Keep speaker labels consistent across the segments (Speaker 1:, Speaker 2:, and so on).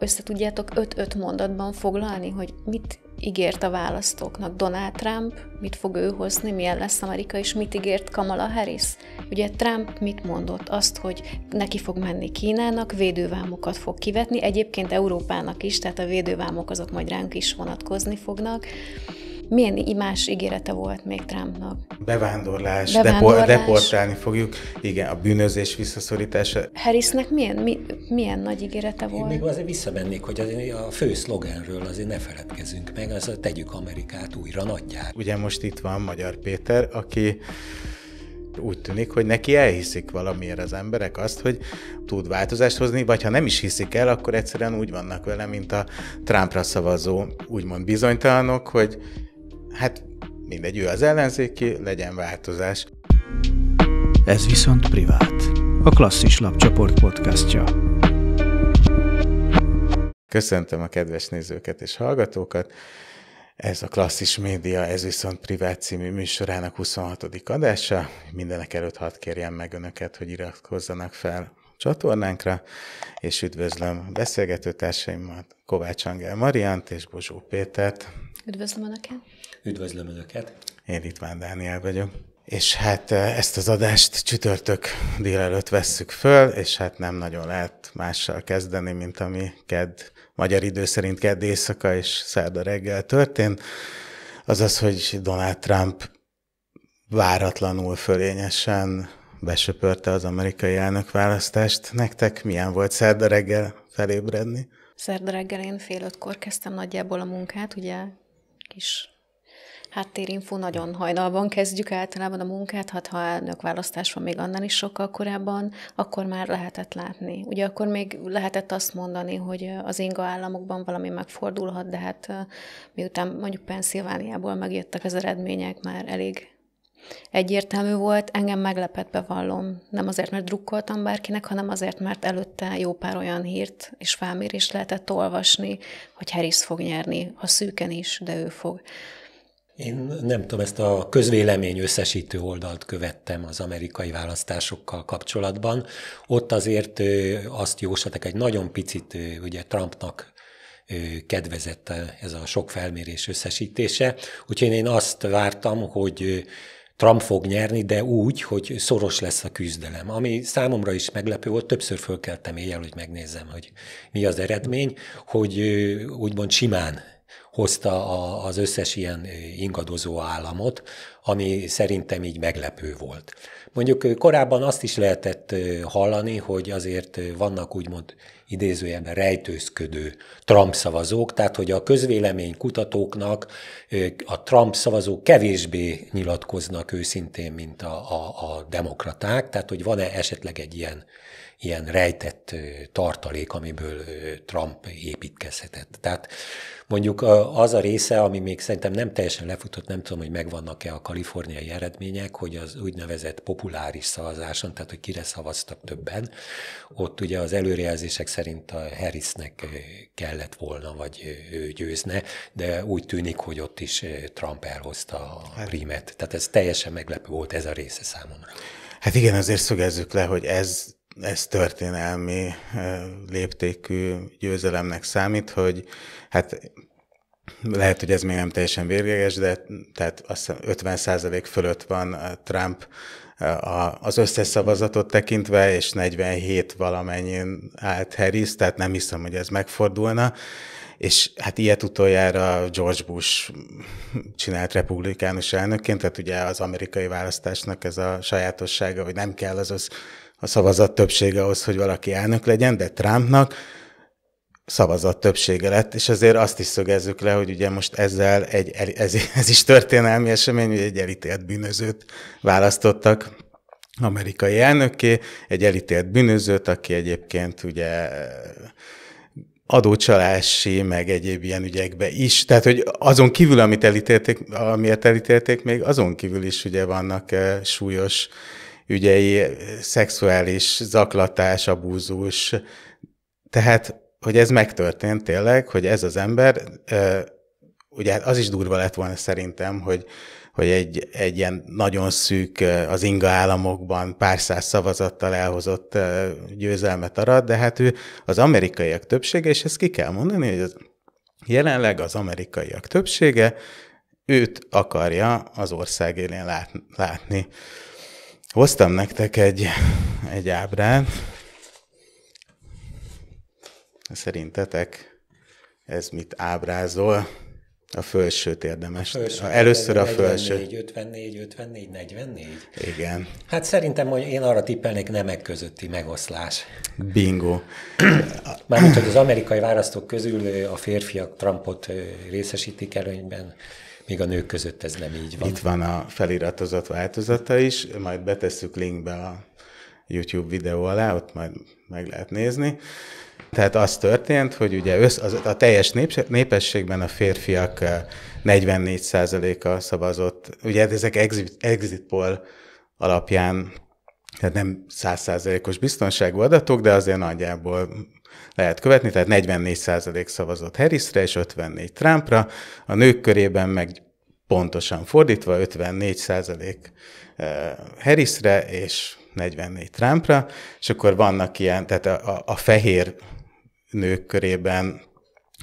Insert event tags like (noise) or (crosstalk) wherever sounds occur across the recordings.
Speaker 1: össze tudjátok 5-5 mondatban foglalni, hogy mit ígért a választóknak Donald Trump, mit fog ő hozni, milyen lesz Amerika, és mit ígért Kamala Harris? Ugye Trump mit mondott? Azt, hogy neki fog menni Kínának, védővámokat fog kivetni, egyébként Európának is, tehát a védővámok azok majd ránk is vonatkozni fognak, milyen más ígérete volt még Trumpnak?
Speaker 2: Bevándorlás, Bevándorlás. Depor- deportálni fogjuk.
Speaker 3: Igen, a bűnözés visszaszorítása.
Speaker 1: Harrisnek milyen, mi, milyen nagy ígérete volt? Én még azért
Speaker 3: visszamennék, hogy azért a fő szlogenről azért ne feledkezünk meg, az a tegyük Amerikát újra nagyjá. Ugye most itt van Magyar Péter, aki úgy tűnik, hogy neki elhiszik
Speaker 2: valamiért az emberek azt, hogy tud változást hozni, vagy ha nem is hiszik el, akkor egyszerűen úgy vannak vele, mint a Trumpra szavazó úgymond bizonytalanok, hogy hát mindegy, ő az ellenzéki, legyen változás.
Speaker 1: Ez viszont privát. A Klasszis Lapcsoport podcastja.
Speaker 2: Köszöntöm a kedves nézőket és hallgatókat. Ez a Klasszis Média, ez viszont privát című műsorának 26. adása. Mindenek előtt hadd kérjem meg Önöket, hogy iratkozzanak fel csatornánkra, és üdvözlöm beszélgető társaimat, Kovács Angel Mariant és Bozsó Pétert.
Speaker 1: Üdvözlöm Önöket!
Speaker 2: Üdvözlöm Önöket! Én már Dániel vagyok. És hát e, ezt az adást csütörtök délelőtt vesszük föl, és hát nem nagyon lehet mással kezdeni, mint ami kedd, magyar idő szerint kedd éjszaka és szerda reggel történt. Azaz, hogy Donald Trump váratlanul fölényesen besöpörte az amerikai elnökválasztást. Nektek milyen volt szerda reggel felébredni?
Speaker 1: Szerda reggel én fél ötkor kezdtem nagyjából a munkát, ugye kis háttérinfo, nagyon hajnalban kezdjük általában a munkát, hát ha választás van még annál is sokkal korábban, akkor már lehetett látni. Ugye akkor még lehetett azt mondani, hogy az inga államokban valami megfordulhat, de hát miután mondjuk Pennsylvániából megjöttek az eredmények, már elég egyértelmű volt, engem meglepett, bevallom. Nem azért, mert drukkoltam bárkinek, hanem azért, mert előtte jó pár olyan hírt és felmérést lehetett olvasni, hogy Harris fog nyerni, ha szűken is, de ő fog.
Speaker 3: Én nem tudom, ezt a közvélemény összesítő oldalt követtem az amerikai választásokkal kapcsolatban. Ott azért azt jósoltak, egy nagyon picit ugye Trumpnak kedvezett ez a sok felmérés összesítése. Úgyhogy én azt vártam, hogy Trump fog nyerni, de úgy, hogy szoros lesz a küzdelem. Ami számomra is meglepő volt, többször fölkeltem éjjel, hogy megnézzem, hogy mi az eredmény, hogy úgymond simán hozta a, az összes ilyen ingadozó államot, ami szerintem így meglepő volt. Mondjuk korábban azt is lehetett hallani, hogy azért vannak úgymond idézőjelben rejtőzködő Trump szavazók, tehát hogy a közvélemény kutatóknak a Trump szavazók kevésbé nyilatkoznak őszintén, mint a, a, a demokraták, tehát hogy van-e esetleg egy ilyen ilyen rejtett tartalék, amiből Trump építkezhetett. Tehát mondjuk az a része, ami még szerintem nem teljesen lefutott, nem tudom, hogy megvannak-e a kaliforniai eredmények, hogy az úgynevezett populáris szavazáson, tehát hogy kire szavaztak többen, ott ugye az előrejelzések szerint a Harrisnek kellett volna, vagy ő győzne, de úgy tűnik, hogy ott is Trump elhozta a primet. Hát- tehát ez teljesen meglepő volt ez a része számomra. Hát igen, azért
Speaker 2: szögezzük le, hogy ez ez történelmi léptékű győzelemnek számít, hogy hát lehet, hogy ez még nem teljesen végleges, de tehát azt hiszem 50 százalék fölött van Trump az összes szavazatot tekintve, és 47 valamennyien állt Harris, tehát nem hiszem, hogy ez megfordulna. És hát ilyet utoljára George Bush csinált republikánus elnökként, tehát ugye az amerikai választásnak ez a sajátossága, hogy nem kell az össz, a szavazat többsége ahhoz, hogy valaki elnök legyen, de Trumpnak szavazat többsége lett, és azért azt is szögezzük le, hogy ugye most ezzel egy, ez, ez is történelmi esemény, hogy egy elítélt bűnözőt választottak amerikai elnökké, egy elítélt bűnözőt, aki egyébként ugye eh, adócsalási, meg egyéb ilyen ügyekbe is. Tehát, hogy azon kívül, amit elítélték, amiért elítélték, még azon kívül is ugye vannak eh, súlyos ügyei, szexuális zaklatás, abúzus. Tehát, hogy ez megtörtént tényleg, hogy ez az ember, ugye hát az is durva lett volna szerintem, hogy, hogy egy, egy ilyen nagyon szűk az inga államokban pár száz szavazattal elhozott győzelmet arat, de hát ő az amerikaiak többsége, és ezt ki kell mondani, hogy az, jelenleg az amerikaiak többsége őt akarja az ország élén látni. Hoztam nektek egy, egy ábrát. Szerintetek ez mit ábrázol? A felsőt érdemes. Fölső, Először a felső.
Speaker 3: 54, 54, 44. Igen. Hát szerintem hogy én arra tippelnék nemek közötti megoszlás.
Speaker 2: Bingo.
Speaker 3: Mármint, hogy az amerikai választók közül a férfiak Trumpot részesítik előnyben, még a nők között ez nem így van. Itt van a feliratozott változata is, majd betesszük linkbe a
Speaker 2: YouTube videó alá, ott majd meg lehet nézni. Tehát az történt, hogy ugye össz, az, a teljes nép, népességben a férfiak 44%-a eh, szavazott, ugye ezek exit, exit poll alapján, tehát nem százszázalékos biztonságú adatok, de azért nagyjából lehet követni, tehát 44% szavazott Harrisre és 54 Trumpra, a nők körében meg pontosan fordítva 54% eh, Harrisre és 44 Trumpra, és akkor vannak ilyen, tehát a, a, a fehér nők körében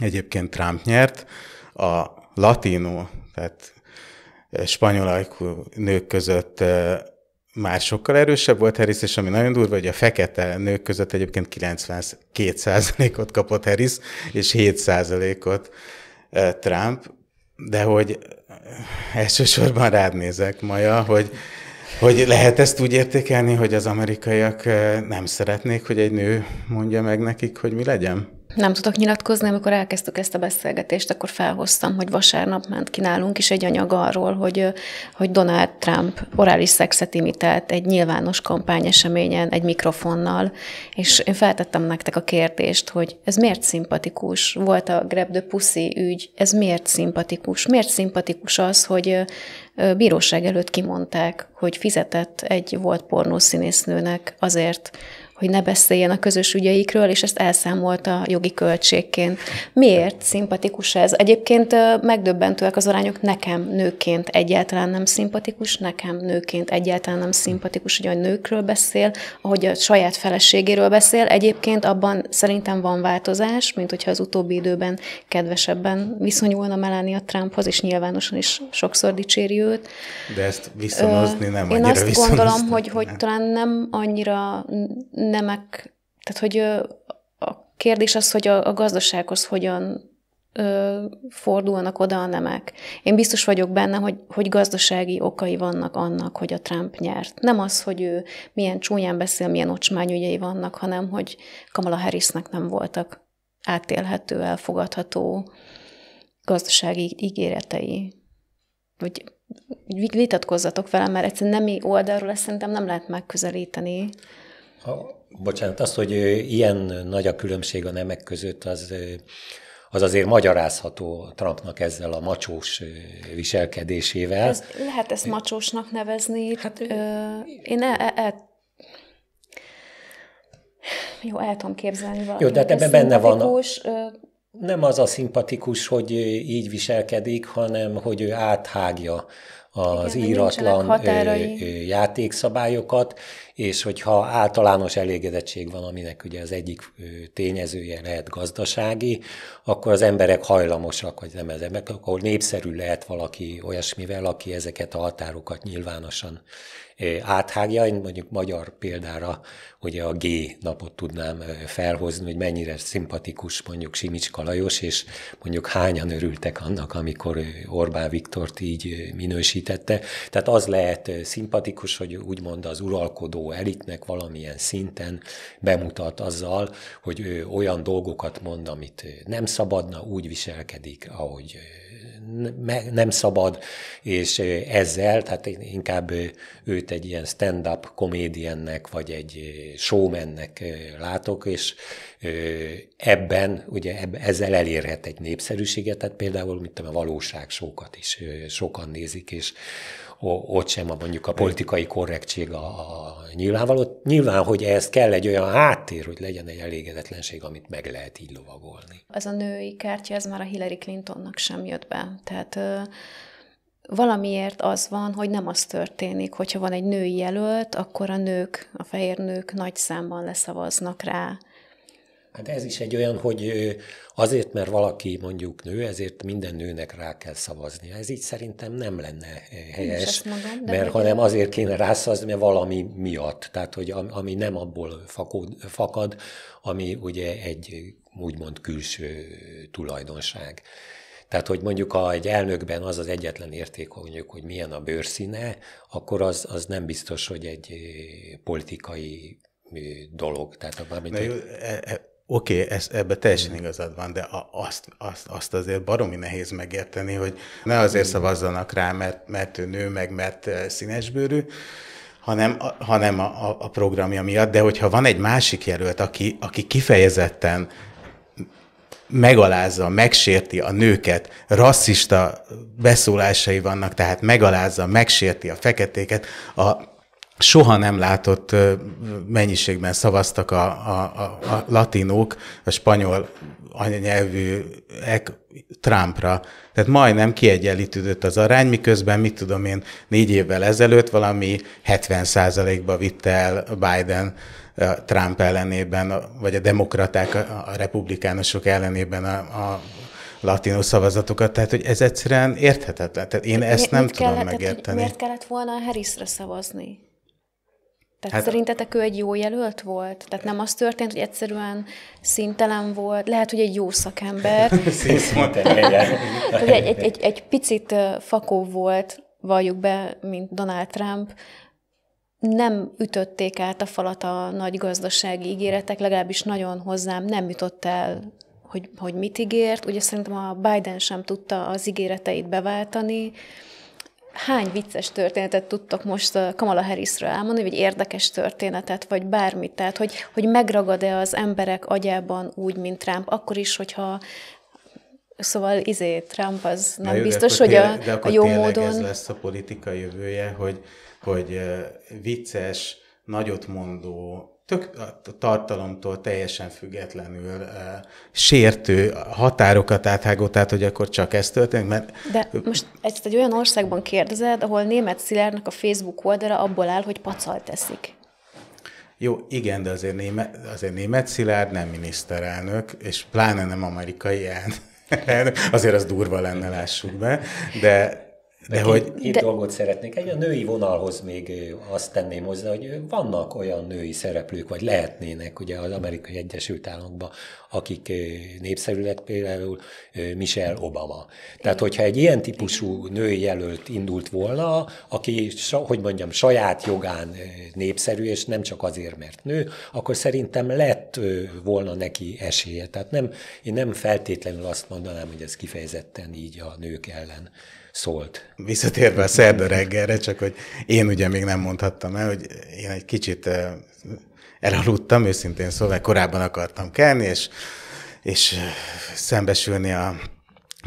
Speaker 2: egyébként Trump nyert, a latinó, tehát eh, spanyolajkú nők között eh, már sokkal erősebb volt Harris, és ami nagyon durva, hogy a fekete nők között egyébként 92%-ot kapott Harris, és 7%-ot Trump, de hogy elsősorban rád nézek, Maja, hogy, hogy lehet ezt úgy értékelni, hogy az amerikaiak nem szeretnék, hogy egy nő mondja meg nekik, hogy mi legyen?
Speaker 1: nem tudok nyilatkozni, amikor elkezdtük ezt a beszélgetést, akkor felhoztam, hogy vasárnap ment ki nálunk is egy anyag arról, hogy, hogy Donald Trump orális szexet imitált egy nyilvános kampányeseményen, egy mikrofonnal, és én feltettem nektek a kérdést, hogy ez miért szimpatikus? Volt a Grab the Pussy ügy, ez miért szimpatikus? Miért szimpatikus az, hogy bíróság előtt kimondták, hogy fizetett egy volt pornószínésznőnek azért, hogy ne beszéljen a közös ügyeikről, és ezt elszámolta jogi költségként. Miért szimpatikus ez? Egyébként megdöbbentőek az arányok nekem nőként egyáltalán nem szimpatikus, nekem nőként egyáltalán nem szimpatikus, hogy a nőkről beszél, ahogy a saját feleségéről beszél. Egyébként abban szerintem van változás, mint hogyha az utóbbi időben kedvesebben viszonyulna Melania Trumphoz, és nyilvánosan is sokszor dicséri őt.
Speaker 2: De ezt viszonozni nem Én annyira Én azt gondolom,
Speaker 1: hogy, hogy talán nem annyira nemek, tehát hogy a kérdés az, hogy a, a gazdasághoz hogyan fordulnak oda a nemek. Én biztos vagyok benne, hogy, hogy gazdasági okai vannak annak, hogy a Trump nyert. Nem az, hogy ő milyen csúnyán beszél, milyen ocsmány ügyei vannak, hanem hogy Kamala Harrisnek nem voltak átélhető, elfogadható gazdasági ígéretei. Vagy vitatkozzatok velem, mert egyszerűen nemi oldalról ezt szerintem nem lehet megközelíteni.
Speaker 3: Ha bocsánat, az, hogy ilyen nagy a különbség a nemek között, az, az azért magyarázható Trumpnak ezzel a macsós viselkedésével. Ez,
Speaker 1: lehet ezt macsósnak nevezni. Hát, ö, én el, el, jó, el tudom képzelni valamit. Jó, de hát ebben benne van. A,
Speaker 3: nem az a szimpatikus, hogy így viselkedik, hanem hogy ő áthágja az Igen, íratlan játékszabályokat, és hogyha általános elégedettség van, aminek ugye az egyik tényezője lehet gazdasági, akkor az emberek hajlamosak, vagy nem az emberek, akkor népszerű lehet valaki olyasmivel, aki ezeket a határokat nyilvánosan áthágja. Én mondjuk magyar példára ugye a G napot tudnám felhozni, hogy mennyire szimpatikus mondjuk Simicska Lajos, és mondjuk hányan örültek annak, amikor Orbán Viktort így minősítette. Tehát az lehet szimpatikus, hogy úgymond az uralkodó elitnek valamilyen szinten bemutat azzal, hogy olyan dolgokat mond, amit nem szabadna, úgy viselkedik, ahogy nem szabad, és ezzel, tehát inkább őt egy ilyen stand-up komédiennek, vagy egy showmannek látok, és ebben, ugye ezzel elérhet egy népszerűséget, tehát például, mint a valóság sokat is sokan nézik, és ott sem a mondjuk a politikai korrektség a, a nyilvánvaló. Nyilván, hogy ehhez kell egy olyan háttér, hogy legyen egy elégedetlenség, amit meg lehet így
Speaker 1: lovagolni. Ez a női kártya, ez már a Hillary Clintonnak sem jött be. Tehát valamiért az van, hogy nem az történik, hogyha van egy női jelölt, akkor a nők, a fehér nők nagy számban leszavaznak rá.
Speaker 3: Hát ez is egy olyan, hogy azért, mert valaki mondjuk nő, ezért minden nőnek rá kell szavaznia. Ez így szerintem nem lenne helyes, mondom, mert hanem azért kéne rászavazni, mert valami miatt. Tehát, hogy ami nem abból fakad, ami ugye egy úgymond külső tulajdonság. Tehát, hogy mondjuk ha egy elnökben az az egyetlen érték, hogy mondjuk, hogy milyen a bőrszíne, akkor az, az nem biztos, hogy egy politikai dolog. Tehát, mármint, hogy... E, e, Oké, okay, ebbe teljesen igazad van, de
Speaker 2: a, azt, azt, azt azért baromi nehéz megérteni, hogy ne azért szavazzanak rá, mert, mert ő nő, meg mert eh, színesbőrű, hanem, hanem a, a, a programja miatt, de hogyha van egy másik jelölt, aki, aki kifejezetten megalázza, megsérti a nőket, rasszista beszólásai vannak, tehát megalázza, megsérti a feketéket, a soha nem látott mennyiségben szavaztak a, a, a, a latinok, a spanyol anyanyelvűek Trumpra. Tehát majdnem kiegyenlítődött az arány, miközben, mit tudom én, négy évvel ezelőtt valami 70%-ba vitte el Biden Trump ellenében, vagy a demokraták, a republikánusok ellenében a, a latinó szavazatokat, tehát hogy ez egyszerűen érthetetlen. Tehát én ezt nem kellett, tudom megérteni. Miért
Speaker 1: kellett volna Harrisre szavazni? Tehát hát, szerintetek ő egy jó jelölt volt? Tehát nem az történt, hogy egyszerűen szintelen volt, lehet, hogy egy jó szakember. (laughs) egy, egy, egy, egy picit fakó volt, valljuk be, mint Donald Trump. Nem ütötték át a falat a nagy gazdasági ígéretek, legalábbis nagyon hozzám nem jutott el, hogy, hogy mit ígért. Ugye szerintem a Biden sem tudta az ígéreteit beváltani, hány vicces történetet tudtok most uh, Kamala Harrisről elmondani, vagy érdekes történetet, vagy bármit, tehát hogy, hogy megragad-e az emberek agyában úgy, mint Trump, akkor is, hogyha Szóval izé, Trump az nem jó, biztos, hogy a, de akkor a jó módon... ez lesz
Speaker 2: a politika jövője, hogy, hogy uh, vicces, nagyot mondó, tök a tartalomtól teljesen függetlenül e, sértő határokat áthágó, tehát hogy akkor csak ez történik, mert... De most
Speaker 1: ezt egy olyan országban kérdezed, ahol német Szilárdnak a Facebook oldala abból áll, hogy pacal teszik.
Speaker 2: Jó, igen, de azért német, azért német Szilárd nem miniszterelnök, és pláne nem amerikai elnök. (laughs) Azért az durva lenne, lássuk be, de, de, de hogy...
Speaker 3: Két de... dolgot szeretnék. Egy a női vonalhoz még azt tenném hozzá, hogy vannak olyan női szereplők, vagy lehetnének ugye az Amerikai Egyesült Államokban, akik népszerűek, például Michelle Obama. Tehát, hogyha egy ilyen típusú női jelölt indult volna, aki, hogy mondjam, saját jogán népszerű, és nem csak azért, mert nő, akkor szerintem lett volna neki esélye. Tehát nem, én nem feltétlenül azt mondanám, hogy ez kifejezetten így a nők ellen szólt.
Speaker 2: Visszatérve a szerda reggelre, csak hogy én ugye még nem mondhattam el, hogy én egy kicsit elaludtam, őszintén szóval, korábban akartam kelni, és, és szembesülni a,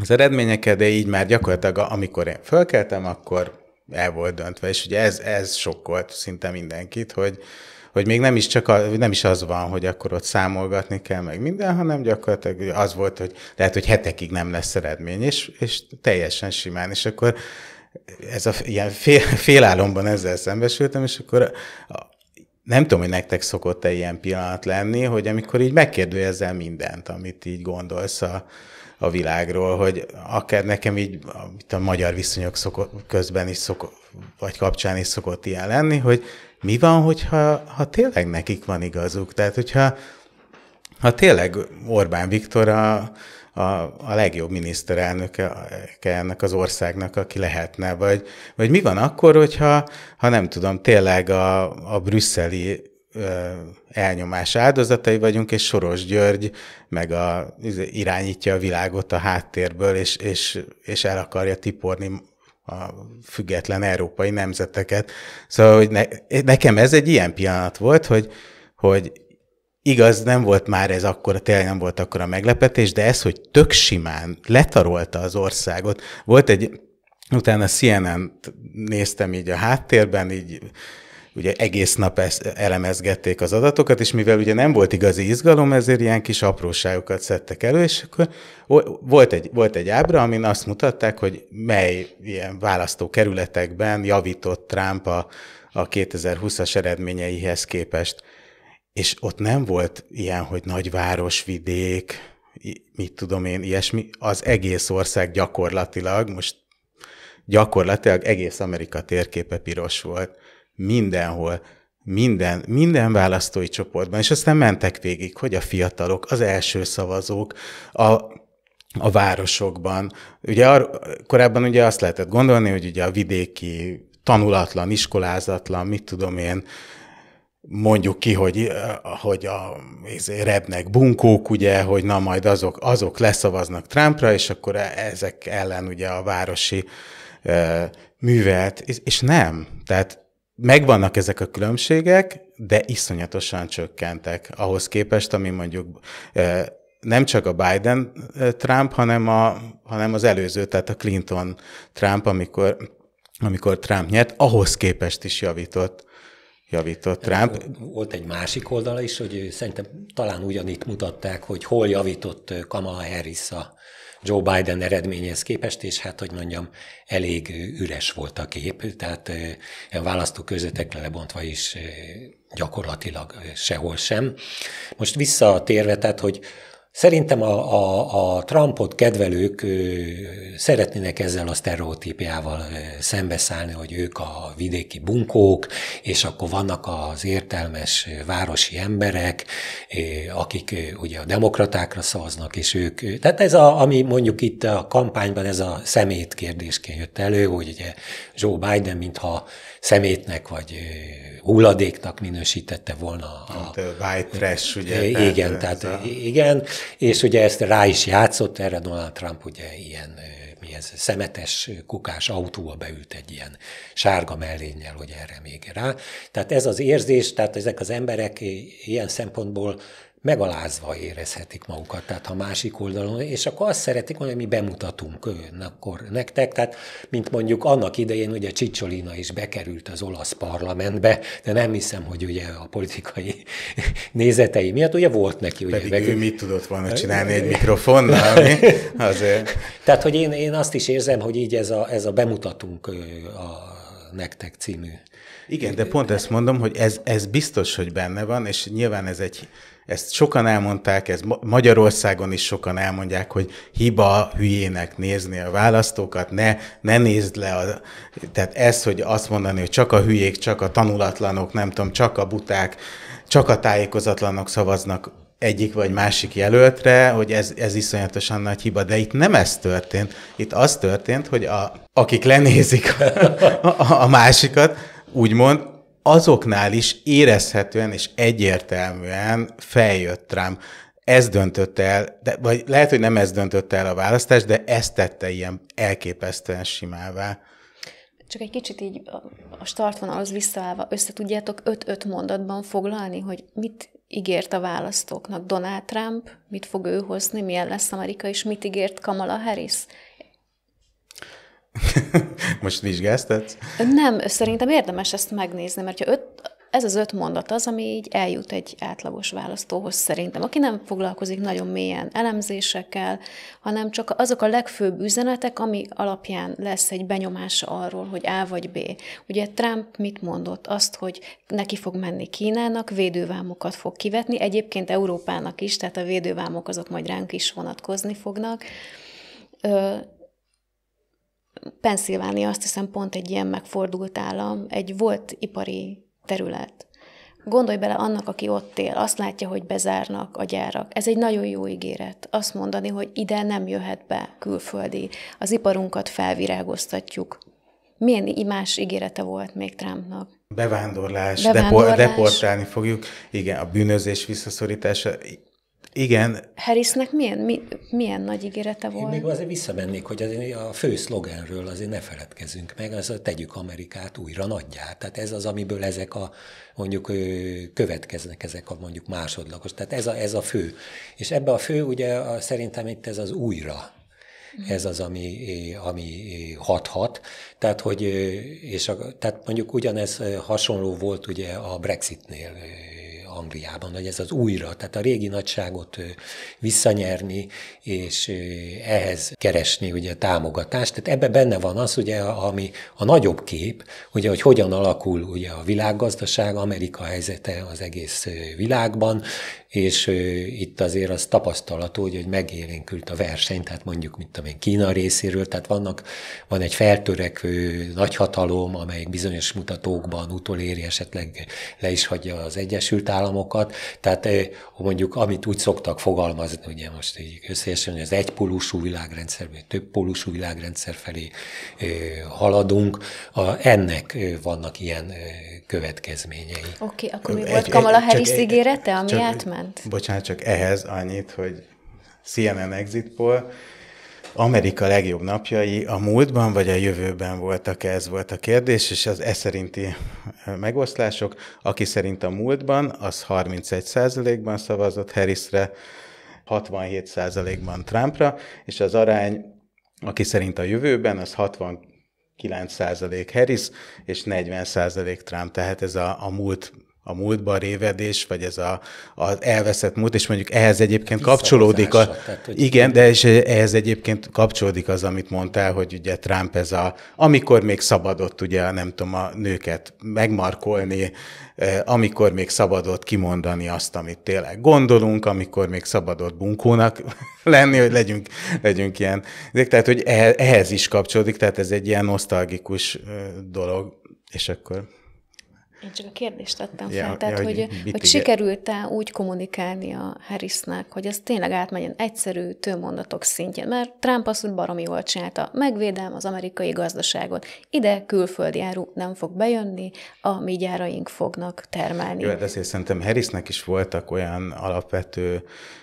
Speaker 2: az eredményekkel, de így már gyakorlatilag, amikor én fölkeltem, akkor el volt döntve, és ugye ez, ez sokkolt szinte mindenkit, hogy, hogy még nem is, csak a, nem is az van, hogy akkor ott számolgatni kell, meg minden, hanem gyakorlatilag az volt, hogy lehet, hogy hetekig nem lesz eredmény, és, és teljesen simán, és akkor ez a ilyen fél, félálomban ezzel szembesültem, és akkor nem tudom, hogy nektek szokott-e ilyen pillanat lenni, hogy amikor így megkérdőjezel mindent, amit így gondolsz a, a világról, hogy akár nekem így a, a magyar viszonyok szokott, közben is szokott, vagy kapcsán is szokott ilyen lenni, hogy mi van, hogyha ha tényleg nekik van igazuk? Tehát, hogyha ha tényleg Orbán Viktor a, a, a legjobb miniszterelnöke ennek az országnak, aki lehetne, vagy, vagy mi van akkor, hogyha ha nem tudom, tényleg a, a brüsszeli elnyomás áldozatai vagyunk, és Soros György meg a, izé, irányítja a világot a háttérből, és, és, és el akarja tiporni a független európai nemzeteket. Szóval hogy ne, nekem ez egy ilyen pillanat volt, hogy, hogy igaz, nem volt már ez akkor, tényleg nem volt akkor a meglepetés, de ez, hogy tök simán letarolta az országot. Volt egy, utána CNN-t néztem így a háttérben, így ugye egész nap elemezgették az adatokat, és mivel ugye nem volt igazi izgalom, ezért ilyen kis apróságokat szedtek elő, és akkor volt egy, volt egy ábra, amin azt mutatták, hogy mely ilyen választókerületekben javított Trump a, a 2020-as eredményeihez képest. És ott nem volt ilyen, hogy nagyváros, vidék, mit tudom én, ilyesmi. Az egész ország gyakorlatilag, most gyakorlatilag egész Amerika térképe piros volt mindenhol, minden, minden választói csoportban, és aztán mentek végig, hogy a fiatalok, az első szavazók, a a városokban. Ugye ar- korábban ugye azt lehetett gondolni, hogy ugye a vidéki tanulatlan, iskolázatlan, mit tudom én, mondjuk ki, hogy, hogy a, izé, repnek bunkók, ugye, hogy na majd azok, azok leszavaznak Trumpra, és akkor ezek ellen ugye a városi e, művelt, és, és nem. Tehát megvannak ezek a különbségek, de iszonyatosan csökkentek ahhoz képest, ami mondjuk nem csak a Biden-Trump, hanem, a, hanem az előző, tehát a Clinton-Trump, amikor, amikor Trump nyert, ahhoz képest is javított javított Trump.
Speaker 3: Volt egy másik oldala is, hogy szerintem talán ugyanitt mutatták, hogy hol javított Kamala Harris a Joe Biden eredményhez képest, és hát, hogy mondjam, elég üres volt a kép, tehát a választókörzetekre lebontva is gyakorlatilag sehol sem. Most visszatérve, tehát, hogy Szerintem a, a, a Trumpot kedvelők ö, szeretnének ezzel a sztereotípiával szembeszállni, hogy ők a vidéki bunkók, és akkor vannak az értelmes városi emberek, akik ugye a demokratákra szavaznak, és ők... Tehát ez, a, ami mondjuk itt a kampányban ez a szemét kérdésként jött elő, hogy ugye Joe Biden mintha szemétnek vagy hulladéknak minősítette volna. A, a, white trash, ugye? Igen, tehát, igen, és ugye ezt rá is játszott, erre Donald Trump ugye ilyen mi ez, szemetes kukás autóba beült egy ilyen sárga mellénnyel, hogy erre még rá. Tehát ez az érzés, tehát ezek az emberek ilyen szempontból megalázva érezhetik magukat, tehát ha másik oldalon, és akkor azt szeretik mondani, hogy mi bemutatunk akkor nektek, tehát mint mondjuk annak idején ugye Csicsolina is bekerült az olasz parlamentbe, de nem hiszem, hogy ugye a politikai (laughs) nézetei miatt, ugye volt neki. Ugye Pedig meg... ő mit tudott volna csinálni egy mikrofonnal, ami (laughs) azért. Tehát, hogy én, én azt is érzem, hogy így ez a, ez a bemutatunk a nektek című. Igen, de
Speaker 2: pont ezt mondom, hogy ez, ez biztos, hogy benne van, és nyilván ez egy ezt sokan elmondták, ez Magyarországon is sokan elmondják, hogy hiba hülyének nézni a választókat, ne, ne nézd le. A, tehát ez, hogy azt mondani, hogy csak a hülyék, csak a tanulatlanok, nem tudom, csak a buták, csak a tájékozatlanok szavaznak egyik vagy másik jelöltre, hogy ez, ez iszonyatosan nagy hiba, de itt nem ez történt. Itt az történt, hogy a, akik lenézik a, a, a másikat, úgymond, azoknál is érezhetően és egyértelműen feljött rám. Ez döntött el, de, vagy lehet, hogy nem ez döntött el a választás, de ezt tette ilyen elképesztően simává.
Speaker 1: Csak egy kicsit így a startvonalhoz visszaállva, Összetudjátok öt öt mondatban foglalni, hogy mit ígért a választóknak Donald Trump, mit fog ő hozni, milyen lesz Amerika, és mit ígért Kamala Harris?
Speaker 2: (laughs) Most vizsgáztatsz?
Speaker 1: Nem, szerintem érdemes ezt megnézni, mert ha öt, ez az öt mondat az, ami így eljut egy átlagos választóhoz szerintem, aki nem foglalkozik nagyon mélyen elemzésekkel, hanem csak azok a legfőbb üzenetek, ami alapján lesz egy benyomása arról, hogy A vagy B. Ugye Trump mit mondott? Azt, hogy neki fog menni Kínának, védővámokat fog kivetni, egyébként Európának is, tehát a védővámok azok majd ránk is vonatkozni fognak Pennsylvania azt hiszem pont egy ilyen megfordult állam, egy volt ipari terület. Gondolj bele annak, aki ott él, azt látja, hogy bezárnak a gyárak. Ez egy nagyon jó ígéret. Azt mondani, hogy ide nem jöhet be külföldi, az iparunkat felvirágoztatjuk. Milyen más ígérete volt még Trumpnak?
Speaker 2: Bevándorlás, Bevándorlás. Depo- deportálni fogjuk. Igen, a bűnözés visszaszorítása igen.
Speaker 1: Harrisnek milyen, mi, milyen nagy ígérete volt? Én még azért
Speaker 3: visszamennék, hogy azért a fő szlogenről azért ne feledkezzünk meg, az a tegyük Amerikát újra nagyját. Tehát ez az, amiből ezek a, mondjuk következnek ezek a mondjuk másodlagos. Tehát ez a, ez a fő. És ebbe a fő ugye a, szerintem itt ez az újra, mhm. ez az, ami, ami hathat. Tehát, hogy, és a, tehát mondjuk ugyanez hasonló volt ugye a Brexitnél Angliában, hogy ez az újra, tehát a régi nagyságot visszanyerni, és ehhez keresni ugye a támogatást. Tehát ebbe benne van az, ugye, ami a nagyobb kép, ugye, hogy hogyan alakul ugye a világgazdaság, Amerika helyzete az egész világban, és itt azért az tapasztalatú, hogy, hogy megélénkült a verseny, tehát mondjuk, mint a Kína részéről, tehát vannak, van egy feltörekvő nagyhatalom, amelyik bizonyos mutatókban utoléri, esetleg le is hagyja az Egyesült Államokat, államokat, tehát eh, mondjuk amit úgy szoktak fogalmazni, ugye most így összesen, hogy az egypólusú világrendszer, vagy többpólusú világrendszer felé eh, haladunk, a, ennek eh, vannak ilyen következményei.
Speaker 1: Oké, okay, akkor mi egy, volt Kamala egy, Harris ígérete, ami csak, átment?
Speaker 2: Bocsánat, csak ehhez annyit, hogy CNN Exit Poll, Amerika legjobb napjai a múltban vagy a jövőben voltak, ez volt a kérdés, és az e szerinti megoszlások, aki szerint a múltban, az 31%-ban szavazott Harrisre, 67%-ban Trumpra, és az arány, aki szerint a jövőben, az 69 Harris és 40% Trump, tehát ez a, a múlt a múltban révedés, vagy ez a, az elveszett múlt, és mondjuk ehhez egyébként kapcsolódik a... Tehát, hogy igen, de és ehhez egyébként kapcsolódik az, amit mondtál, hogy ugye Trump ez a... Amikor még szabadott ugye, nem tudom, a nőket megmarkolni, eh, amikor még szabadott kimondani azt, amit tényleg gondolunk, amikor még szabadott bunkónak (laughs) lenni, hogy legyünk, legyünk ilyen. Tehát, hogy eh, ehhez is kapcsolódik, tehát ez egy ilyen nosztalgikus eh, dolog, és akkor
Speaker 1: én csak a kérdést tettem ja, fel, tehát ja, hogy, hogy, hogy sikerült-e úgy kommunikálni a Harrisnek, hogy ez tényleg átmenjen egyszerű tőmondatok szintjén, mert Trump azt, mondja, baromi jól csinálta, megvédem az amerikai gazdaságot, ide külföldi áru nem fog bejönni, a mi gyáraink fognak termelni. Jó, de hát
Speaker 2: azért szerintem Harrisnek is voltak olyan alapvető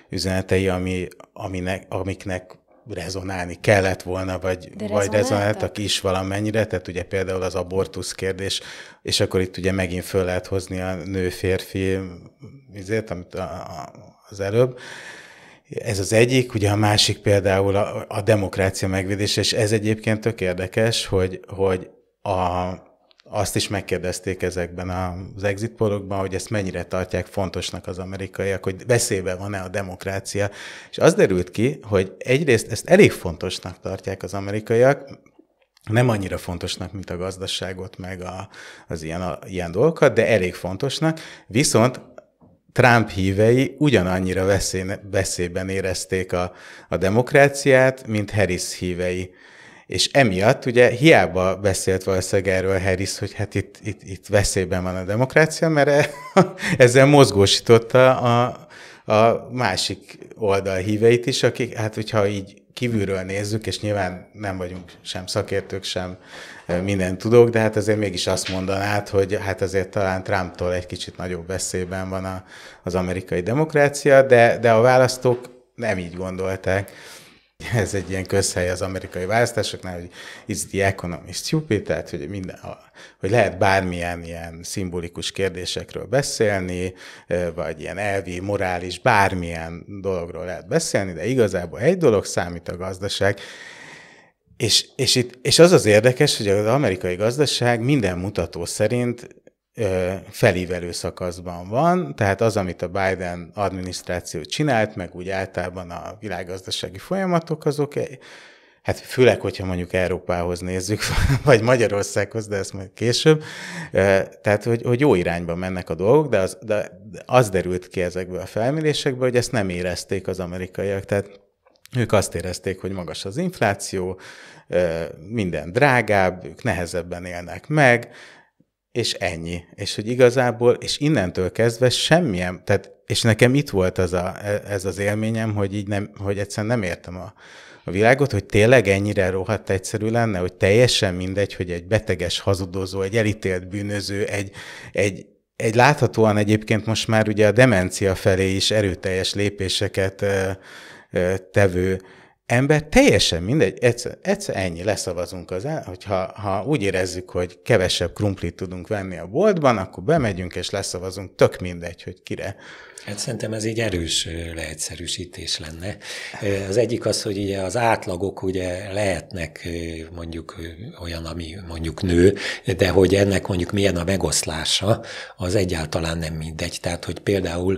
Speaker 2: üzenetei, ami, aminek, amiknek rezonálni kellett volna, vagy, De vagy rezonáltak is valamennyire, tehát ugye például az abortusz kérdés, és akkor itt ugye megint föl lehet hozni a nő-férfi vizet amit a, a, az előbb. Ez az egyik, ugye a másik például a, a demokrácia megvédése, és ez egyébként tök érdekes, hogy, hogy a azt is megkérdezték ezekben az exit polokban, hogy ezt mennyire tartják fontosnak az amerikaiak, hogy veszélybe van-e a demokrácia. És az derült ki, hogy egyrészt ezt elég fontosnak tartják az amerikaiak, nem annyira fontosnak, mint a gazdaságot, meg a, az ilyen, a, ilyen dolgokat, de elég fontosnak. Viszont Trump hívei ugyanannyira veszélyben érezték a, a demokráciát, mint Harris hívei és emiatt ugye hiába beszélt valószínűleg erről Harris, hogy hát itt, itt, itt veszélyben van a demokrácia, mert e, (laughs) ezzel mozgósította a, a másik oldal híveit is, akik, hát hogyha így kívülről nézzük, és nyilván nem vagyunk sem szakértők, sem e, minden tudók, de hát azért mégis azt mondanád, hogy hát azért talán Trumptól egy kicsit nagyobb veszélyben van a, az amerikai demokrácia, de, de a választók nem így gondolták. (laughs) ez egy ilyen közhely az amerikai választásoknál, hogy it's the economy stupid, tehát hogy, minden, hogy lehet bármilyen ilyen szimbolikus kérdésekről beszélni, vagy ilyen elvi, morális, bármilyen dologról lehet beszélni, de igazából egy dolog számít a gazdaság, és, és, itt, és az az érdekes, hogy az amerikai gazdaság minden mutató szerint felívelő szakaszban van, tehát az, amit a Biden adminisztráció csinált, meg úgy általában a világgazdasági folyamatok, azok, e, hát főleg, hogyha mondjuk Európához nézzük, (laughs) vagy Magyarországhoz, de ezt majd később, tehát, hogy, hogy jó irányba mennek a dolgok, de az, de az derült ki ezekből a felmérésekből, hogy ezt nem érezték az amerikaiak, tehát ők azt érezték, hogy magas az infláció, minden drágább, ők nehezebben élnek meg, és ennyi. És hogy igazából, és innentől kezdve semmilyen, tehát, és nekem itt volt az a, e, ez az élményem, hogy így nem, hogy egyszerűen nem értem a, a világot, hogy tényleg ennyire rohadt egyszerű lenne, hogy teljesen mindegy, hogy egy beteges hazudozó, egy elítélt bűnöző, egy, egy, egy láthatóan egyébként most már ugye a demencia felé is erőteljes lépéseket e, e, tevő ember teljesen mindegy, egyszer, egyszer ennyi leszavazunk az el, hogyha ha úgy érezzük, hogy kevesebb krumplit tudunk venni a boltban, akkor bemegyünk és leszavazunk, tök mindegy, hogy kire
Speaker 3: Hát szerintem ez egy erős leegyszerűsítés lenne. Az egyik az, hogy ugye az átlagok ugye lehetnek mondjuk olyan, ami mondjuk nő, de hogy ennek mondjuk milyen a megoszlása, az egyáltalán nem mindegy. Tehát, hogy például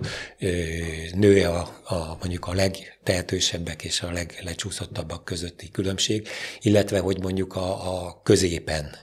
Speaker 3: nő a, a mondjuk a leg tehetősebbek és a leglecsúszottabbak közötti különbség, illetve hogy mondjuk a, a középen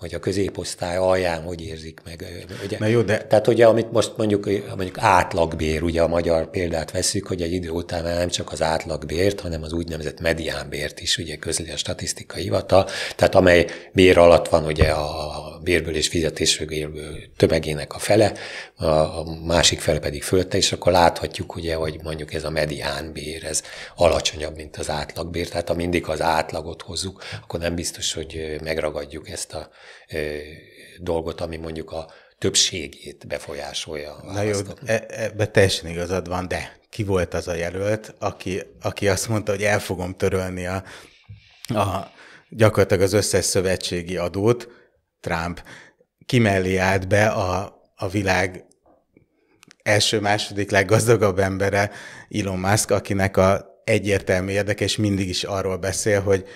Speaker 3: vagy a középosztály alján hogy érzik meg. Ugye, Na jó, de... Tehát ugye, amit most mondjuk, mondjuk átlagbér, ugye a magyar példát veszük, hogy egy idő után már nem csak az átlagbért, hanem az úgynevezett mediánbért is ugye közli a statisztika hivatal, tehát amely bér alatt van ugye a bérből és fizetésből tömegének a fele, a másik fele pedig fölötte, és akkor láthatjuk ugye, hogy mondjuk ez a mediánbér, ez alacsonyabb, mint az átlagbér, tehát ha mindig az átlagot hozzuk, akkor nem biztos, hogy megragadjuk ezt a dolgot, ami mondjuk a többségét befolyásolja. A Na jó,
Speaker 2: e, ebbe teljesen igazad van, de ki volt az a jelölt, aki, aki azt mondta, hogy el fogom törölni a, a gyakorlatilag az összes szövetségi adót, Trump, mellé állt be a, a világ első-második leggazdagabb embere, Elon Musk, akinek a egyértelmű érdekes mindig is arról beszél, hogy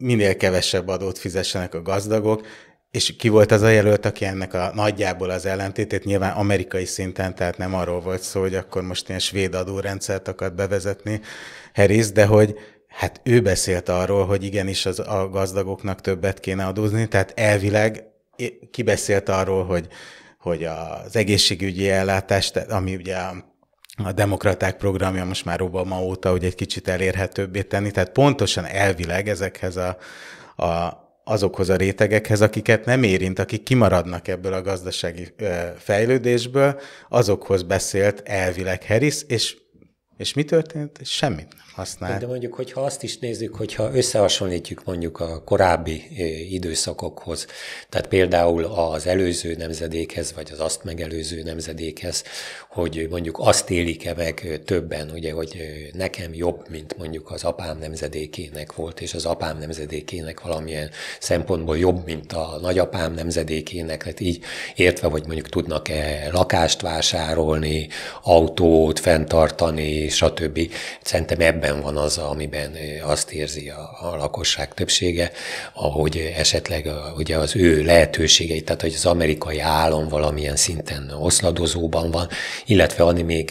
Speaker 2: minél kevesebb adót fizessenek a gazdagok, és ki volt az a jelölt, aki ennek a nagyjából az ellentétét, nyilván amerikai szinten, tehát nem arról volt szó, hogy akkor most ilyen svéd adórendszert akart bevezetni Harris, de hogy hát ő beszélt arról, hogy igenis az, a gazdagoknak többet kéne adózni, tehát elvileg kibeszélt arról, hogy, hogy az egészségügyi ellátást, ami ugye a a demokraták programja most már Obama óta hogy egy kicsit elérhetőbbé tenni, tehát pontosan elvileg ezekhez a, a azokhoz a rétegekhez, akiket nem érint, akik kimaradnak ebből a gazdasági fejlődésből, azokhoz beszélt elvileg Harris, és, és mi történt? Semmit nem használ. De
Speaker 3: mondjuk, hogyha azt is nézzük, hogyha összehasonlítjuk mondjuk a korábbi időszakokhoz, tehát például az előző nemzedékhez, vagy az azt megelőző nemzedékhez, hogy mondjuk azt élik-e meg többen, ugye, hogy nekem jobb, mint mondjuk az apám nemzedékének volt, és az apám nemzedékének valamilyen szempontból jobb, mint a nagyapám nemzedékének, tehát így értve, hogy mondjuk tudnak-e lakást vásárolni, autót fenntartani, stb. Szerintem ebben rendben van az, amiben azt érzi a, a lakosság többsége, ahogy esetleg a, ugye az ő lehetőségeit, tehát hogy az amerikai állam valamilyen szinten oszladozóban van, illetve ami még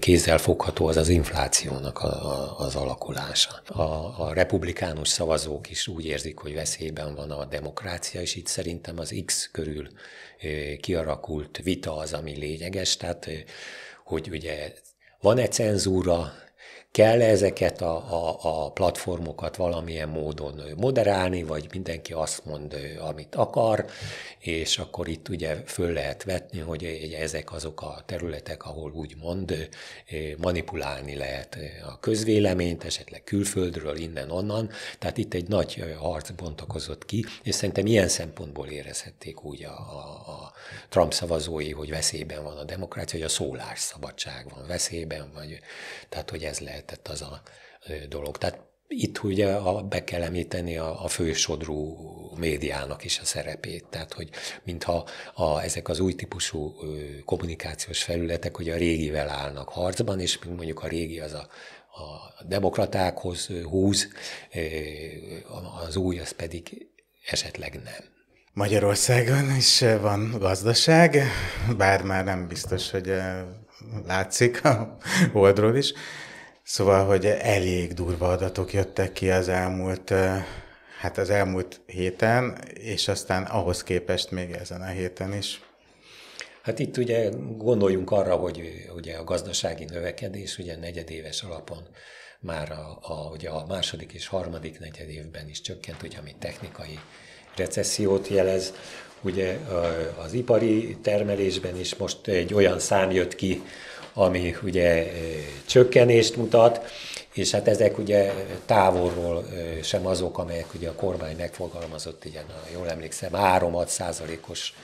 Speaker 3: kézzelfogható az az inflációnak a, a, az alakulása. A, a republikánus szavazók is úgy érzik, hogy veszélyben van a demokrácia, és itt szerintem az X körül kiarakult vita az, ami lényeges, tehát hogy ugye van-e cenzúra, kell ezeket a, a, a platformokat valamilyen módon moderálni, vagy mindenki azt mond, amit akar, és akkor itt ugye föl lehet vetni, hogy ezek azok a területek, ahol mond, manipulálni lehet a közvéleményt, esetleg külföldről, innen-onnan, tehát itt egy nagy harc bontakozott ki, és szerintem ilyen szempontból érezhették úgy a, a, a Trump szavazói, hogy veszélyben van a demokrácia, hogy a szólásszabadság van veszélyben, vagy tehát hogy ez lehet lehetett az a dolog. Tehát itt ugye a, be kell említeni a, a fősodrú médiának is a szerepét, tehát hogy mintha a, ezek az új típusú kommunikációs felületek hogy a régivel állnak harcban, és mondjuk a régi az a, a demokratákhoz húz, az új az pedig esetleg nem.
Speaker 2: Magyarországon is van gazdaság, bár már nem biztos, hogy látszik a (laughs) oldról is. Szóval, hogy elég durva adatok jöttek ki az elmúlt, hát az elmúlt héten, és aztán ahhoz képest még ezen a héten is.
Speaker 3: Hát itt ugye gondoljunk arra, hogy ugye a gazdasági növekedés ugye negyedéves alapon már a, a, ugye a második és harmadik negyed évben is csökkent, ugye, ami technikai recessziót jelez. Ugye az ipari termelésben is most egy olyan szám jött ki, ami ugye csökkenést mutat, és hát ezek ugye távolról sem azok, amelyek ugye a kormány megfogalmazott, igen, jól emlékszem, 3-6 százalékos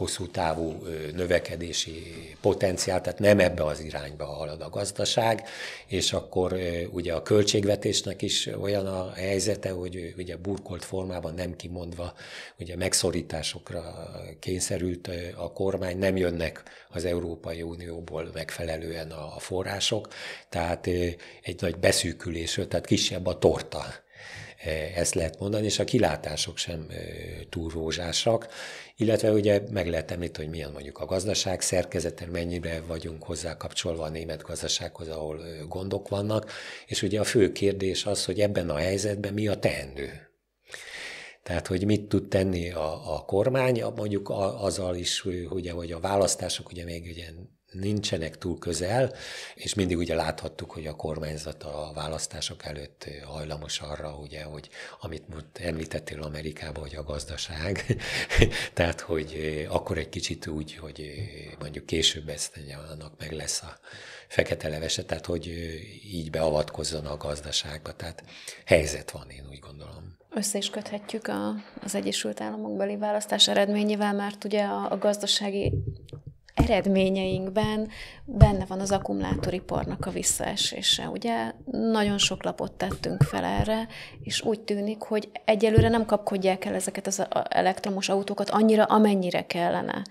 Speaker 3: hosszú távú növekedési potenciál, tehát nem ebbe az irányba halad a gazdaság, és akkor ugye a költségvetésnek is olyan a helyzete, hogy ugye burkolt formában nem kimondva, ugye megszorításokra kényszerült a kormány, nem jönnek az Európai Unióból megfelelően a források, tehát egy nagy beszűkülés, tehát kisebb a torta E, ezt lehet mondani, és a kilátások sem e, túl rózsásak, illetve ugye meg lehet említeni, hogy milyen mondjuk a gazdaság szerkezete, mennyire vagyunk hozzá kapcsolva a német gazdasághoz, ahol e, gondok vannak, és ugye a fő kérdés az, hogy ebben a helyzetben mi a teendő. Tehát, hogy mit tud tenni a, a kormány, mondjuk azzal is, ugye, hogy a választások ugye még ugye nincsenek túl közel, és mindig ugye láthattuk, hogy a kormányzat a választások előtt hajlamos arra, ugye, hogy amit most említettél Amerikában, hogy a gazdaság, (laughs) tehát, hogy akkor egy kicsit úgy, hogy mondjuk később ezt annak meg lesz a fekete levese, tehát, hogy így beavatkozzon a gazdaságba, tehát helyzet van, én úgy
Speaker 1: gondolom. Össze is köthetjük a, az Egyesült Államok beli választás eredményével, mert ugye a, a gazdasági eredményeinkben benne van az akkumulátoripornak a visszaesése. Ugye nagyon sok lapot tettünk fel erre, és úgy tűnik, hogy egyelőre nem kapkodják el ezeket az elektromos autókat annyira, amennyire kellene.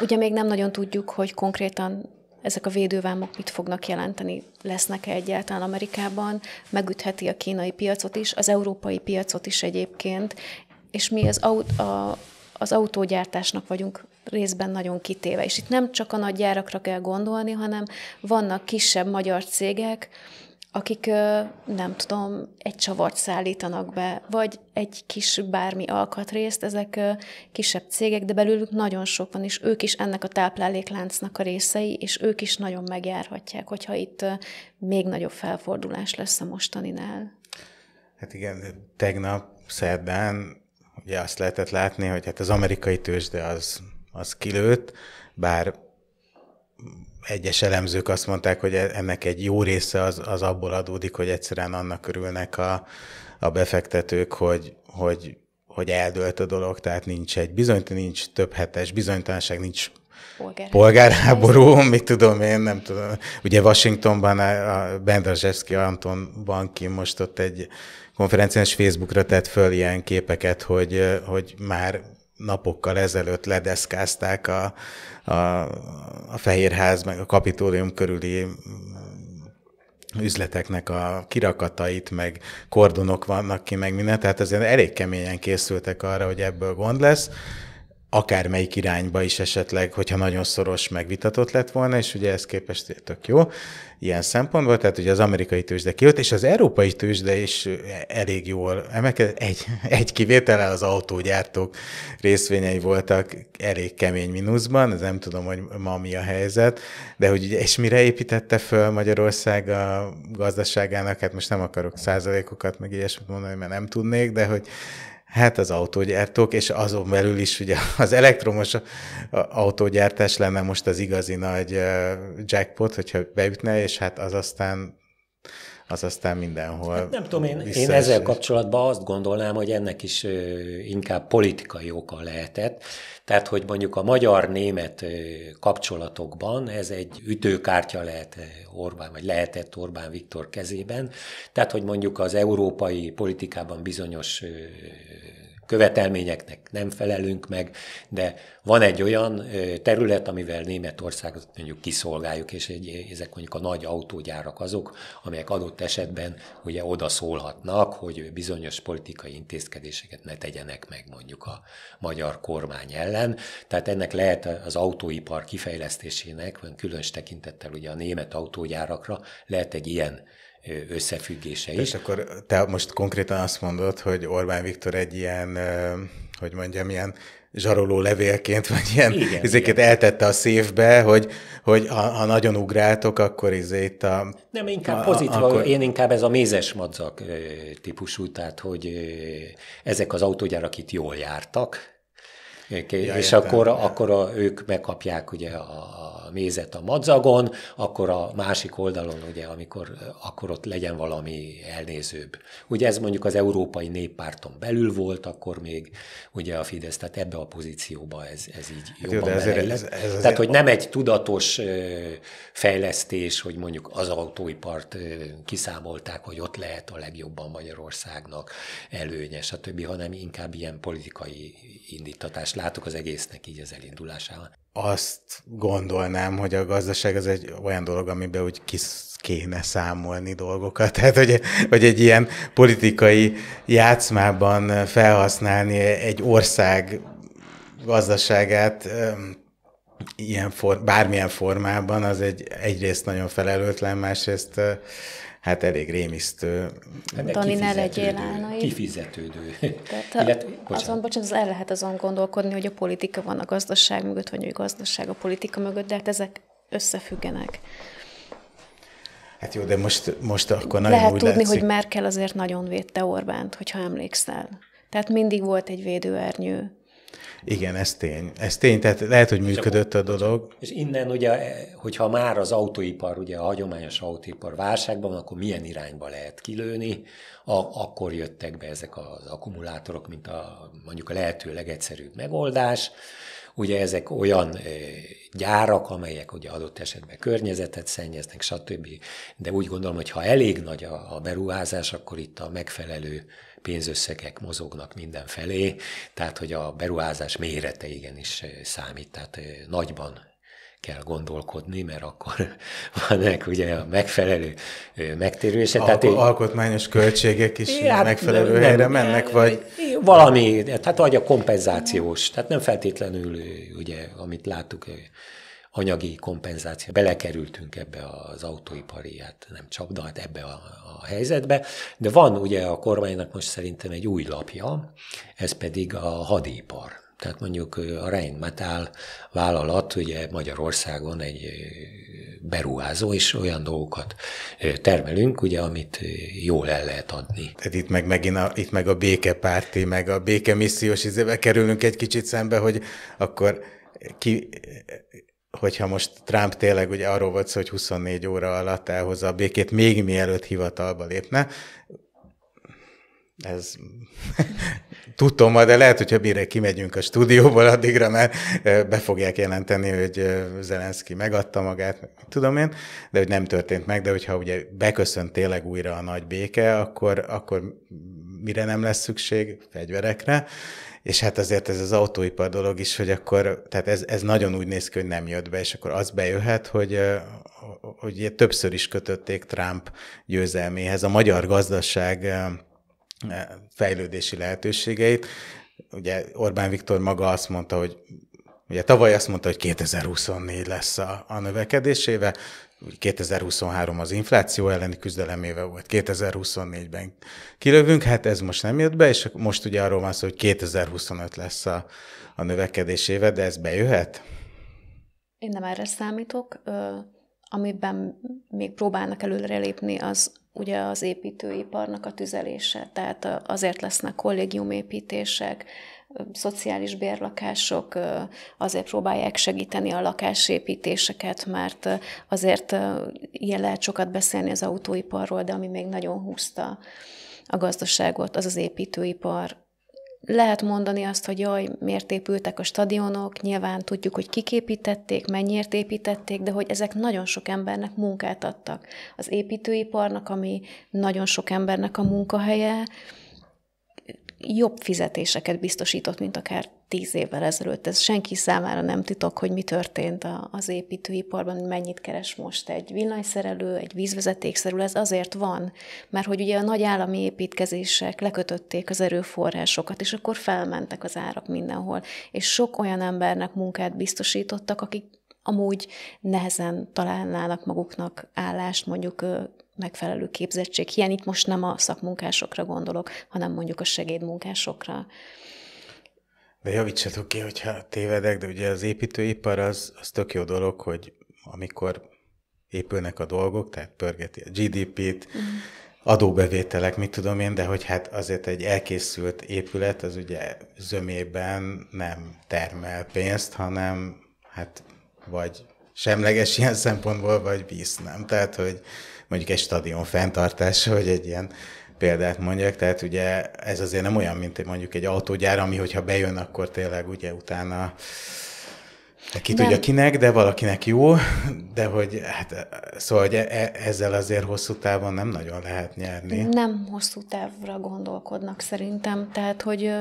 Speaker 1: Ugye még nem nagyon tudjuk, hogy konkrétan ezek a védővámok mit fognak jelenteni, lesznek-e egyáltalán Amerikában, megütheti a kínai piacot is, az európai piacot is egyébként, és mi az, aut- a, az autógyártásnak vagyunk részben nagyon kitéve. És itt nem csak a nagy gyárakra kell gondolni, hanem vannak kisebb magyar cégek, akik nem tudom, egy csavart szállítanak be, vagy egy kis bármi alkatrészt, ezek kisebb cégek, de belőlük nagyon sok van, és ők is ennek a táplálékláncnak a részei, és ők is nagyon megjárhatják, hogyha itt még nagyobb felfordulás lesz a mostaninál.
Speaker 2: Hát igen, tegnap szerdán ugye azt lehetett látni, hogy hát az amerikai tőzsde az az kilőtt, bár egyes elemzők azt mondták, hogy ennek egy jó része az, az abból adódik, hogy egyszerűen annak örülnek a, a befektetők, hogy, hogy, hogy eldőlt a dolog, tehát nincs egy bizonytalan, nincs több hetes bizonytalanság, nincs Polgár. polgárháború, mit tudom én, nem tudom. Ugye Washingtonban a Bendrazewski Anton Banki most ott egy konferencián és Facebookra tett föl ilyen képeket, hogy, hogy már napokkal ezelőtt ledeszkázták a, a, a Fehérház meg a kapitólium körüli mm, üzleteknek a kirakatait, meg kordonok vannak ki, meg minden, tehát azért elég keményen készültek arra, hogy ebből gond lesz akármelyik irányba is esetleg, hogyha nagyon szoros megvitatott lett volna, és ugye ez képest tök jó ilyen szempontból, tehát ugye az amerikai tőzsde kijött, és az európai tőzsde is elég jól emelkedett, egy, (laughs) egy kivétele az autógyártók részvényei voltak elég kemény mínuszban, ez nem tudom, hogy ma mi a helyzet, de hogy ugye, és mire építette föl Magyarország a gazdaságának, hát most nem akarok százalékokat, meg ilyesmit mondani, mert nem tudnék, de hogy Hát az autógyártók, és azon belül is ugye az elektromos autógyártás lenne most az igazi nagy jackpot, hogyha beütne, és hát az aztán az aztán
Speaker 3: mindenhol. Hát nem tudom, én, én ezzel kapcsolatban azt gondolnám, hogy ennek is inkább politikai oka lehetett. Tehát, hogy mondjuk a magyar-német kapcsolatokban ez egy ütőkártya lehet Orbán, vagy lehetett Orbán Viktor kezében. Tehát, hogy mondjuk az európai politikában bizonyos követelményeknek nem felelünk meg, de van egy olyan terület, amivel Németországot mondjuk kiszolgáljuk, és egy, ezek mondjuk a nagy autógyárak azok, amelyek adott esetben ugye oda szólhatnak, hogy bizonyos politikai intézkedéseket ne tegyenek meg mondjuk a magyar kormány ellen. Tehát ennek lehet az autóipar kifejlesztésének, különös tekintettel ugye a német autógyárakra lehet egy ilyen összefüggése is. És akkor te most konkrétan azt mondod, hogy Orbán Viktor egy ilyen,
Speaker 2: hogy mondjam, ilyen zsaroló levélként, vagy ilyen ezeket izéket eltette a szívbe, hogy,
Speaker 3: hogy ha, ha nagyon ugráltok, akkor izé itt a... Nem, inkább pozitív, akkor... én inkább ez a mézes madzak típusú, tehát hogy ezek az autógyárak itt jól jártak, Okay. Ja, és értem. akkor, akkor a, ők megkapják ugye a, a mézet a madzagon, akkor a másik oldalon, ugye, amikor akkor ott legyen valami elnézőbb. Ugye ez mondjuk az Európai Néppárton belül volt, akkor még ugye a Fidesz, tehát ebbe a pozícióba ez, ez így hát jobban jó, ez, ez, ez Tehát, hogy nem egy tudatos fejlesztés, hogy mondjuk az autóipart kiszámolták, hogy ott lehet a legjobban Magyarországnak előnye, stb., hanem inkább ilyen politikai indítatás hatást látok az egésznek így az elindulásával?
Speaker 2: Azt gondolnám, hogy a gazdaság az egy olyan dolog, amiben úgy kis kéne számolni dolgokat. (laughs) Tehát, hogy, hogy egy ilyen politikai játszmában felhasználni egy ország gazdaságát ilyen for, bármilyen formában, az egy egyrészt nagyon felelőtlen, másrészt hát elég rémisztő.
Speaker 3: Hát Dani,
Speaker 1: ne legyél állnai.
Speaker 3: Kifizetődő.
Speaker 1: Tehát, illetve azon, bocsánat, az el lehet azon gondolkodni, hogy a politika van a gazdaság mögött, vagy a gazdaság a politika mögött, de hát ezek összefüggenek.
Speaker 2: Hát jó, de most, most akkor nagyon Lehet úgy tudni, látszik. hogy
Speaker 1: Merkel azért nagyon védte Orbánt, hogyha emlékszel. Tehát mindig volt egy védőernyő
Speaker 2: igen, ez tény. Ez tény, tehát lehet, hogy működött a dolog.
Speaker 3: És innen ugye, hogyha már az autóipar, ugye a hagyományos autóipar válságban van, akkor milyen irányba lehet kilőni, a, akkor jöttek be ezek az akkumulátorok, mint a, mondjuk a lehető legegyszerűbb megoldás. Ugye ezek olyan e, gyárak, amelyek ugye adott esetben környezetet szennyeznek, stb. De úgy gondolom, hogy ha elég nagy a, a beruházás, akkor itt a megfelelő pénzösszegek mozognak mindenfelé, tehát hogy a beruházás mérete igenis számít, tehát nagyban kell gondolkodni, mert akkor (laughs) van ugye a megfelelő megtérülése. Al- tehát alkotmányos
Speaker 2: költségek
Speaker 3: is (laughs) hát megfelelő nem, helyre nem, mennek, vagy... Valami, tehát vagy a kompenzációs, tehát nem feltétlenül ugye, amit láttuk, anyagi kompenzáció. Belekerültünk ebbe az autóipari, hát nem de hát ebbe a, a helyzetbe, de van ugye a kormánynak most szerintem egy új lapja, ez pedig a hadipar. Tehát mondjuk a Rheinmetall vállalat ugye Magyarországon egy beruházó, és olyan dolgokat termelünk, ugye, amit jól el lehet adni. Tehát itt meg megint a, itt meg a békepárti, meg a békemissziós izébe
Speaker 2: kerülünk egy kicsit szembe, hogy akkor ki, hogyha most Trump tényleg ugye arról volt szó, hogy 24 óra alatt elhozza a békét, még mielőtt hivatalba lépne, ez (laughs) tudom ma, de lehet, hogyha mire kimegyünk a stúdióból addigra, mert be fogják jelenteni, hogy Zelenszky megadta magát, tudom én, de hogy nem történt meg, de hogyha ugye beköszönt tényleg újra a nagy béke, akkor, akkor mire nem lesz szükség? Fegyverekre és hát azért ez az autóipar dolog is, hogy akkor, tehát ez, ez nagyon úgy néz ki, hogy nem jött be, és akkor az bejöhet, hogy, hogy többször is kötötték Trump győzelméhez a magyar gazdaság fejlődési lehetőségeit. Ugye Orbán Viktor maga azt mondta, hogy Ugye tavaly azt mondta, hogy 2024 lesz a, a növekedésével, 2023 az infláció elleni küzdeleméve volt, 2024-ben kilövünk, hát ez most nem jött be, és most ugye arról van szó, hogy 2025 lesz a, a növekedés éve, de ez bejöhet?
Speaker 1: Én nem erre számítok. Ö, amiben még próbálnak előrelépni, az ugye az építőiparnak a tüzelése. Tehát azért lesznek kollégiumépítések, szociális bérlakások azért próbálják segíteni a lakásépítéseket, mert azért ilyen lehet sokat beszélni az autóiparról, de ami még nagyon húzta a gazdaságot, az az építőipar. Lehet mondani azt, hogy jaj, miért épültek a stadionok, nyilván tudjuk, hogy kiképítették, mennyiért építették, de hogy ezek nagyon sok embernek munkát adtak. Az építőiparnak, ami nagyon sok embernek a munkahelye, jobb fizetéseket biztosított, mint akár tíz évvel ezelőtt. Ez senki számára nem titok, hogy mi történt az építőiparban, hogy mennyit keres most egy villanyszerelő, egy vízvezetékszerű. Ez azért van, mert hogy ugye a nagy állami építkezések lekötötték az erőforrásokat, és akkor felmentek az árak mindenhol. És sok olyan embernek munkát biztosítottak, akik amúgy nehezen találnának maguknak állást, mondjuk megfelelő képzettség hiány. Itt most nem a szakmunkásokra gondolok, hanem mondjuk a segédmunkásokra.
Speaker 2: De javítsatok ki, hogyha tévedek, de ugye az építőipar az, az tök jó dolog, hogy amikor épülnek a dolgok, tehát pörgeti a GDP-t, mm. adóbevételek, mit tudom én, de hogy hát azért egy elkészült épület, az ugye zömében nem termel pénzt, hanem hát vagy semleges ilyen szempontból, vagy víz nem. Tehát, hogy mondjuk egy stadion fenntartása, (laughs) hogy egy ilyen példát mondjak, tehát ugye ez azért nem olyan, mint mondjuk egy autógyár, ami hogyha bejön, akkor tényleg ugye utána de ki nem. tudja kinek, de valakinek jó, de hogy hát, szóval hogy e- ezzel azért hosszú távon nem nagyon lehet nyerni.
Speaker 1: Nem hosszú távra gondolkodnak szerintem, tehát hogy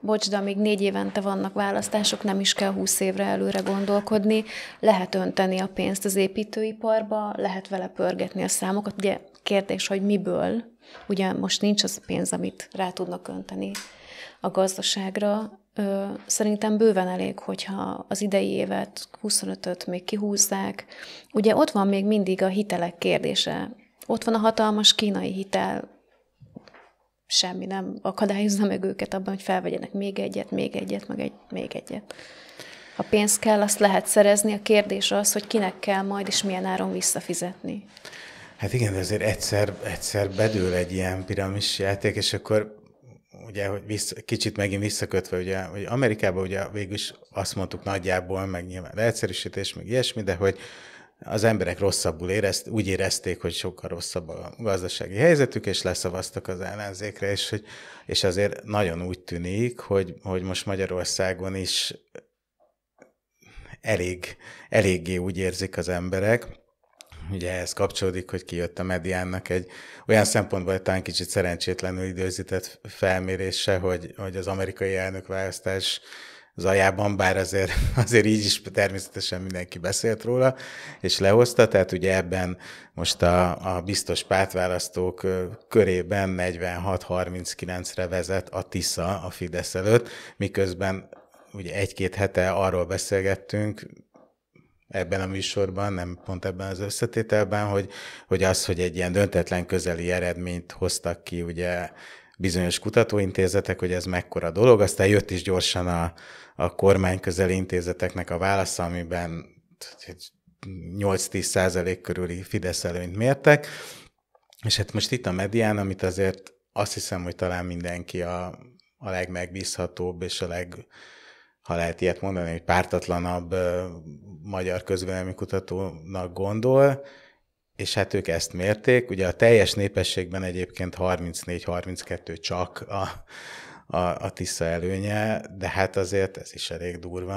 Speaker 1: bocs, de amíg négy évente vannak választások, nem is kell húsz évre előre gondolkodni, lehet önteni a pénzt az építőiparba, lehet vele pörgetni a számokat, ugye kérdés, hogy miből, ugye most nincs az a pénz, amit rá tudnak önteni a gazdaságra, ö, szerintem bőven elég, hogyha az idei évet, 25-öt még kihúzzák. Ugye ott van még mindig a hitelek kérdése. Ott van a hatalmas kínai hitel, semmi nem akadályozza meg őket abban, hogy felvegyenek még egyet, még egyet, meg egy, még egyet. Ha pénz kell, azt lehet szerezni. A kérdés az, hogy kinek kell majd és milyen áron visszafizetni.
Speaker 2: Hát igen, de azért egyszer, egyszer bedől egy ilyen piramis játék, és akkor ugye, hogy vissza, kicsit megint visszakötve, ugye, hogy Amerikában ugye végül is azt mondtuk nagyjából, meg nyilván leegyszerűsítés, meg ilyesmi, de hogy az emberek rosszabbul érezt, úgy érezték, hogy sokkal rosszabb a gazdasági helyzetük, és leszavaztak az ellenzékre, és, hogy, és azért nagyon úgy tűnik, hogy, hogy most Magyarországon is elég, eléggé úgy érzik az emberek, ugye ehhez kapcsolódik, hogy kijött a mediánnak egy olyan szempontból, hogy talán kicsit szerencsétlenül időzített felmérése, hogy, hogy az amerikai elnökválasztás zajában, bár azért, (laughs) azért így is természetesen mindenki beszélt róla, és lehozta, tehát ugye ebben most a, a biztos pártválasztók körében 46-39-re vezet a TISZA a Fidesz előtt, miközben ugye egy-két hete arról beszélgettünk, ebben a műsorban, nem pont ebben az összetételben, hogy, hogy az, hogy egy ilyen döntetlen közeli eredményt hoztak ki ugye bizonyos kutatóintézetek, hogy ez mekkora dolog, aztán jött is gyorsan a, a kormány közeli intézeteknek a válasza, amiben 8-10 százalék körüli Fidesz előnyt mértek, és hát most itt a medián, amit azért azt hiszem, hogy talán mindenki a, a legmegbízhatóbb és a leg, ha lehet ilyet mondani, hogy pártatlanabb magyar közvélemény kutatónak gondol, és hát ők ezt mérték. Ugye a teljes népességben egyébként 34-32 csak a, a, a Tisza előnye, de hát azért ez is elég durva.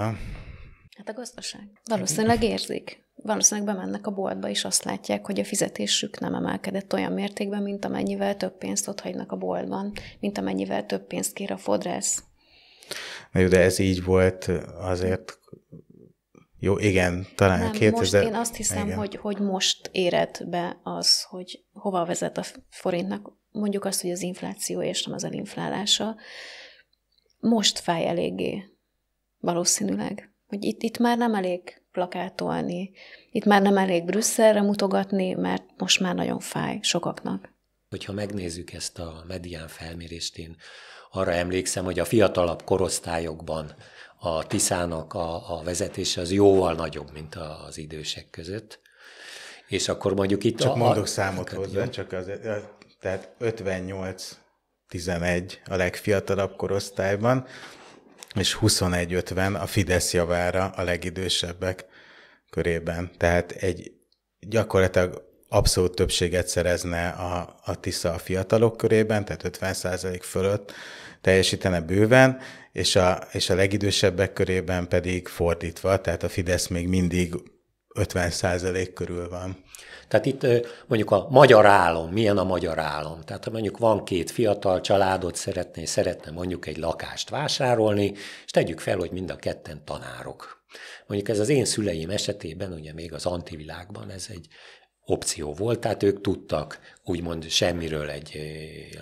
Speaker 1: Hát a gazdaság. Valószínűleg érzik. Valószínűleg bemennek a boltba, és azt látják, hogy a fizetésük nem emelkedett olyan mértékben, mint amennyivel több pénzt ott hagynak a boltban, mint amennyivel több pénzt kér a fodrász
Speaker 2: Na jó, de ez így volt azért jó, igen, talán nem, 2000... Most én azt hiszem, igen.
Speaker 1: hogy, hogy most éred be az, hogy hova vezet a forintnak, mondjuk azt, hogy az infláció és nem az elinflálása, most fáj eléggé, valószínűleg. Hogy itt, itt már nem elég plakátolni, itt már nem elég Brüsszelre mutogatni, mert most már nagyon fáj sokaknak.
Speaker 3: Hogyha megnézzük ezt a medián felmérést, én arra emlékszem, hogy a fiatalabb korosztályokban a Tiszának a, a vezetése az jóval nagyobb, mint az idősek között. És akkor mondjuk itt... Csak a, mondok a, számot hozzá, csak az, tehát
Speaker 2: 58 11 a legfiatalabb korosztályban, és 21-50 a Fidesz javára a legidősebbek körében. Tehát egy gyakorlatilag abszolút többséget szerezne a, a Tisza a fiatalok körében, tehát 50% fölött teljesítene bőven, és a, és a legidősebbek körében pedig fordítva, tehát a Fidesz még mindig 50%
Speaker 3: körül van. Tehát itt mondjuk a magyar álom, milyen a magyar álom? Tehát ha mondjuk van két fiatal családot, szeretné, szeretne mondjuk egy lakást vásárolni, és tegyük fel, hogy mind a ketten tanárok. Mondjuk ez az én szüleim esetében, ugye még az antivilágban, ez egy opció volt, tehát ők tudtak úgymond semmiről egy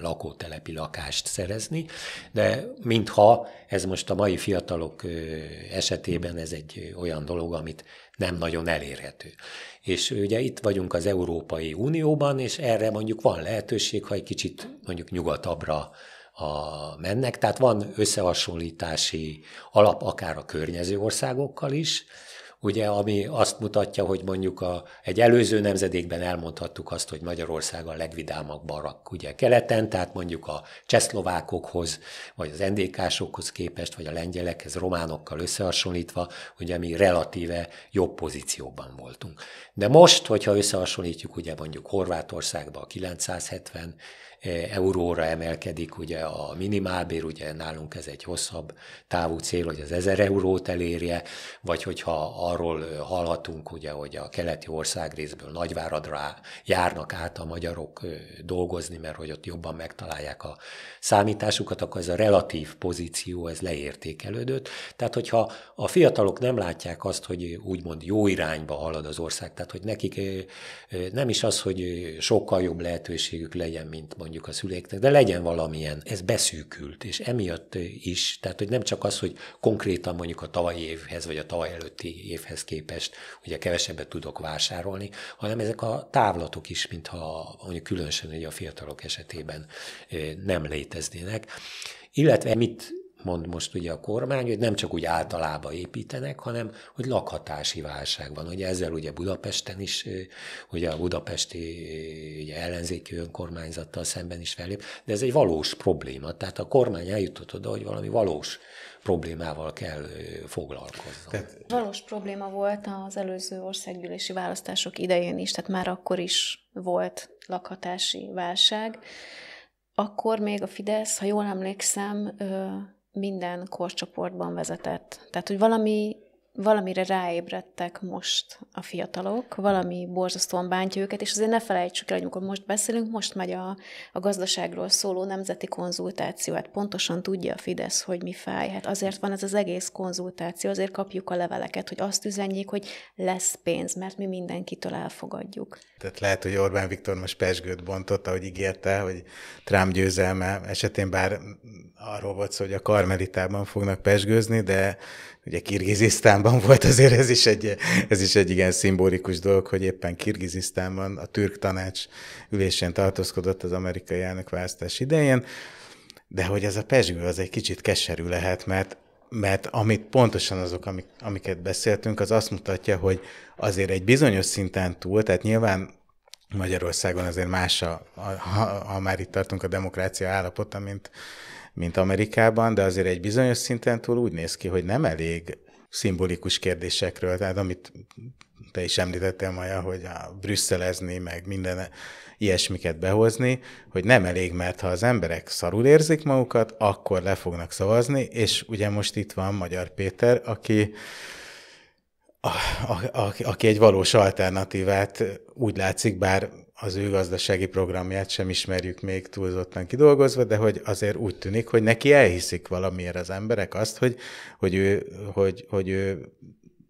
Speaker 3: lakótelepi lakást szerezni, de mintha ez most a mai fiatalok esetében ez egy olyan dolog, amit nem nagyon elérhető. És ugye itt vagyunk az Európai Unióban, és erre mondjuk van lehetőség, ha egy kicsit mondjuk nyugatabbra a, mennek, tehát van összehasonlítási alap akár a környező országokkal is, ugye, ami azt mutatja, hogy mondjuk a, egy előző nemzedékben elmondhattuk azt, hogy Magyarország a legvidámabb barak, ugye keleten, tehát mondjuk a csehszlovákokhoz, vagy az NDK-sokhoz képest, vagy a lengyelekhez, románokkal összehasonlítva, ugye mi relatíve jobb pozícióban voltunk. De most, hogyha összehasonlítjuk, ugye mondjuk Horvátországba a 970 E, euróra emelkedik ugye a minimálbér, ugye nálunk ez egy hosszabb távú cél, hogy az 1000 eurót elérje, vagy hogyha arról hallhatunk, ugye, hogy a keleti ország részből Nagyváradra járnak át a magyarok dolgozni, mert hogy ott jobban megtalálják a számításukat, akkor ez a relatív pozíció, ez leértékelődött. Tehát, hogyha a fiatalok nem látják azt, hogy úgymond jó irányba halad az ország, tehát, hogy nekik nem is az, hogy sokkal jobb lehetőségük legyen, mint mondjuk mondjuk a szüleiknek, de legyen valamilyen. Ez beszűkült, és emiatt is, tehát hogy nem csak az, hogy konkrétan mondjuk a tavalyi évhez, vagy a tavaly előtti évhez képest ugye kevesebbet tudok vásárolni, hanem ezek a távlatok is, mintha mondjuk különösen ugye a fiatalok esetében eh, nem léteznének. Illetve mit mond most ugye a kormány, hogy nem csak úgy általában építenek, hanem hogy lakhatási válság van. Ugye ezzel ugye Budapesten is, ugye a budapesti ugye ellenzéki önkormányzattal szemben is fellép, de ez egy valós probléma. Tehát a kormány eljutott oda, hogy valami valós problémával kell foglalkozni. Tehát...
Speaker 1: Valós probléma volt az előző országgyűlési választások idején is, tehát már akkor is volt lakhatási válság. Akkor még a Fidesz, ha jól emlékszem, minden korcsoportban vezetett. Tehát, hogy valami, valamire ráébredtek most a fiatalok, valami borzasztóan bántja őket, és azért ne felejtsük el, hogy amikor most beszélünk, most megy a, a gazdaságról szóló nemzeti konzultáció, hát pontosan tudja a Fidesz, hogy mi fáj. Hát azért van ez az egész konzultáció, azért kapjuk a leveleket, hogy azt üzenjék, hogy lesz pénz, mert mi mindenkitől elfogadjuk.
Speaker 2: Tehát lehet, hogy Orbán Viktor most pesgőt bontott, ahogy ígérte, hogy Trump győzelme esetén, bár arról volt szó, hogy a Karmelitában fognak pesgőzni, de ugye Kirgizisztánban (laughs) volt azért ez is egy, ez is egy igen szimbolikus dolog, hogy éppen Kirgizisztánban a türk tanács ülésén tartózkodott az amerikai elnök választás idején, de hogy ez a pesgő az egy kicsit keserű lehet, mert mert amit pontosan azok, amik, amiket beszéltünk, az azt mutatja, hogy azért egy bizonyos szinten túl, tehát nyilván Magyarországon azért más, a, a, ha már itt tartunk a demokrácia állapota, mint, mint Amerikában, de azért egy bizonyos szinten túl úgy néz ki, hogy nem elég szimbolikus kérdésekről, tehát amit te is említettél, Maja, hogy a brüsszelezni, meg minden ilyesmiket behozni, hogy nem elég, mert ha az emberek szarul érzik magukat, akkor le fognak szavazni, és ugye most itt van Magyar Péter, aki a, a, a, aki egy valós alternatívát úgy látszik, bár az ő gazdasági programját sem ismerjük még túlzottan kidolgozva, de hogy azért úgy tűnik, hogy neki elhiszik valamiért az emberek azt, hogy, hogy, ő, hogy, hogy ő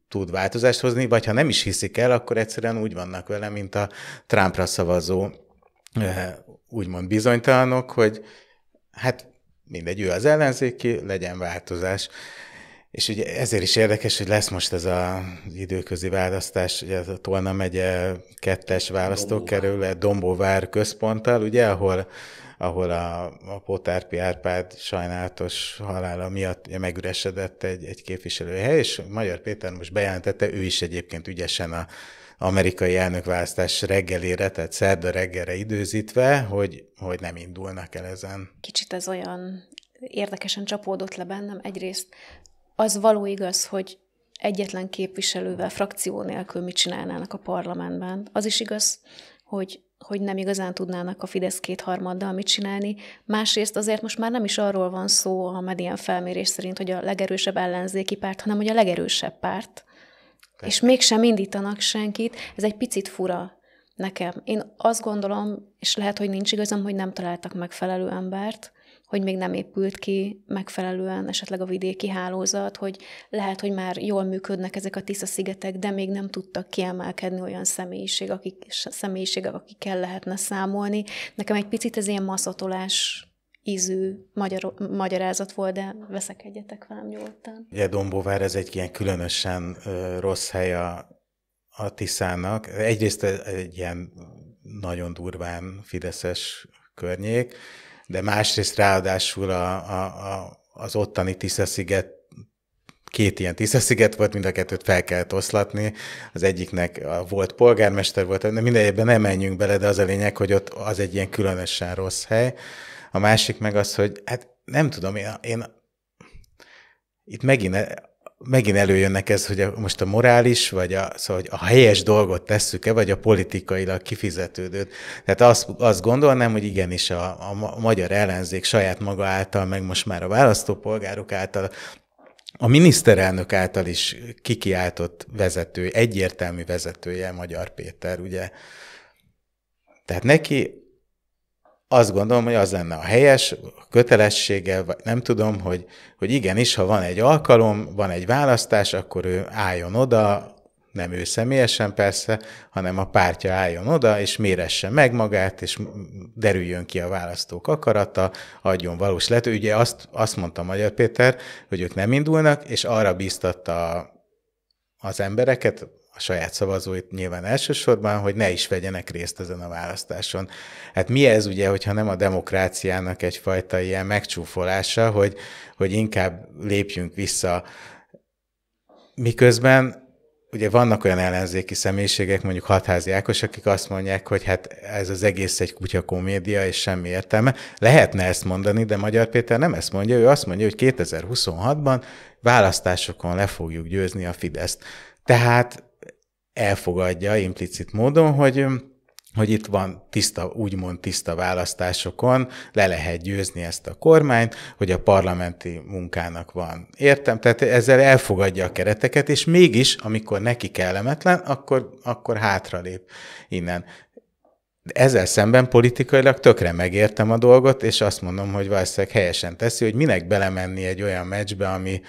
Speaker 2: tud változást hozni, vagy ha nem is hiszik el, akkor egyszerűen úgy vannak vele, mint a Trumpra szavazó eh, úgymond bizonytalanok, hogy hát mindegy, ő az ellenzéki, legyen változás. És ugye ezért is érdekes, hogy lesz most ez az időközi választás, ugye ez a Tolna megye kettes választókerület, Dombóvár központtal, ugye, ahol, ahol a, a Potárpi Árpád sajnálatos halála miatt megüresedett egy, egy képviselőhely, és Magyar Péter most bejelentette, ő is egyébként ügyesen a amerikai elnökválasztás reggelére, tehát szerda reggelre időzítve, hogy, hogy nem indulnak el ezen.
Speaker 1: Kicsit ez olyan érdekesen csapódott le bennem. Egyrészt az való igaz, hogy egyetlen képviselővel, frakció nélkül mit csinálnának a parlamentben. Az is igaz, hogy hogy nem igazán tudnának a Fidesz kétharmaddal mit csinálni. Másrészt azért most már nem is arról van szó a medien felmérés szerint, hogy a legerősebb ellenzéki párt, hanem hogy a legerősebb párt. Persze. És mégsem indítanak senkit. Ez egy picit fura nekem. Én azt gondolom, és lehet, hogy nincs igazam, hogy nem találtak megfelelő embert, hogy még nem épült ki megfelelően esetleg a vidéki hálózat, hogy lehet, hogy már jól működnek ezek a Tisza szigetek, de még nem tudtak kiemelkedni olyan személyiség, akik, személyiségek, akikkel lehetne számolni. Nekem egy picit ez ilyen maszatolás ízű magyar, magyarázat volt, de veszek egyetek velem nyugodtan.
Speaker 2: Ugye Dombóvár ez egy ilyen különösen rossz hely a, a Tiszának. Egyrészt egy ilyen nagyon durván fideszes környék, de másrészt ráadásul a, a, a, az ottani Tisza-sziget két ilyen Tisza-sziget volt, mind a kettőt fel kellett oszlatni. Az egyiknek volt polgármester volt, de mindegyben nem menjünk bele, de az a lényeg, hogy ott az egy ilyen különösen rossz hely. A másik meg az, hogy hát nem tudom, én, én itt megint megint előjönnek ez, hogy a, most a morális, vagy a, szóval, hogy a helyes dolgot tesszük-e, vagy a politikailag kifizetődőt. Tehát azt, azt gondolnám, hogy igenis a, a magyar ellenzék saját maga által, meg most már a választópolgárok által a miniszterelnök által is kikiáltott vezető, egyértelmű vezetője Magyar Péter, ugye? Tehát neki azt gondolom, hogy az lenne a helyes a kötelessége, vagy nem tudom, hogy, hogy igenis, ha van egy alkalom, van egy választás, akkor ő álljon oda, nem ő személyesen persze, hanem a pártja álljon oda, és méresse meg magát, és derüljön ki a választók akarata, adjon valós lehető. Ugye azt, azt mondta Magyar Péter, hogy ők nem indulnak, és arra bíztatta az embereket, a saját szavazóit nyilván elsősorban, hogy ne is vegyenek részt ezen a választáson. Hát mi ez ugye, hogyha nem a demokráciának egyfajta ilyen megcsúfolása, hogy, hogy inkább lépjünk vissza, miközben ugye vannak olyan ellenzéki személyiségek, mondjuk hatházi Ákos, akik azt mondják, hogy hát ez az egész egy kutya komédia, és semmi értelme. Lehetne ezt mondani, de Magyar Péter nem ezt mondja, ő azt mondja, hogy 2026-ban választásokon le fogjuk győzni a Fideszt. Tehát elfogadja implicit módon, hogy hogy itt van tiszta, úgymond tiszta választásokon, le lehet győzni ezt a kormányt, hogy a parlamenti munkának van. Értem, tehát ezzel elfogadja a kereteket, és mégis, amikor neki kellemetlen, akkor, akkor hátralép innen. Ezzel szemben politikailag tökre megértem a dolgot, és azt mondom, hogy valószínűleg helyesen teszi, hogy minek belemenni egy olyan meccsbe, ami,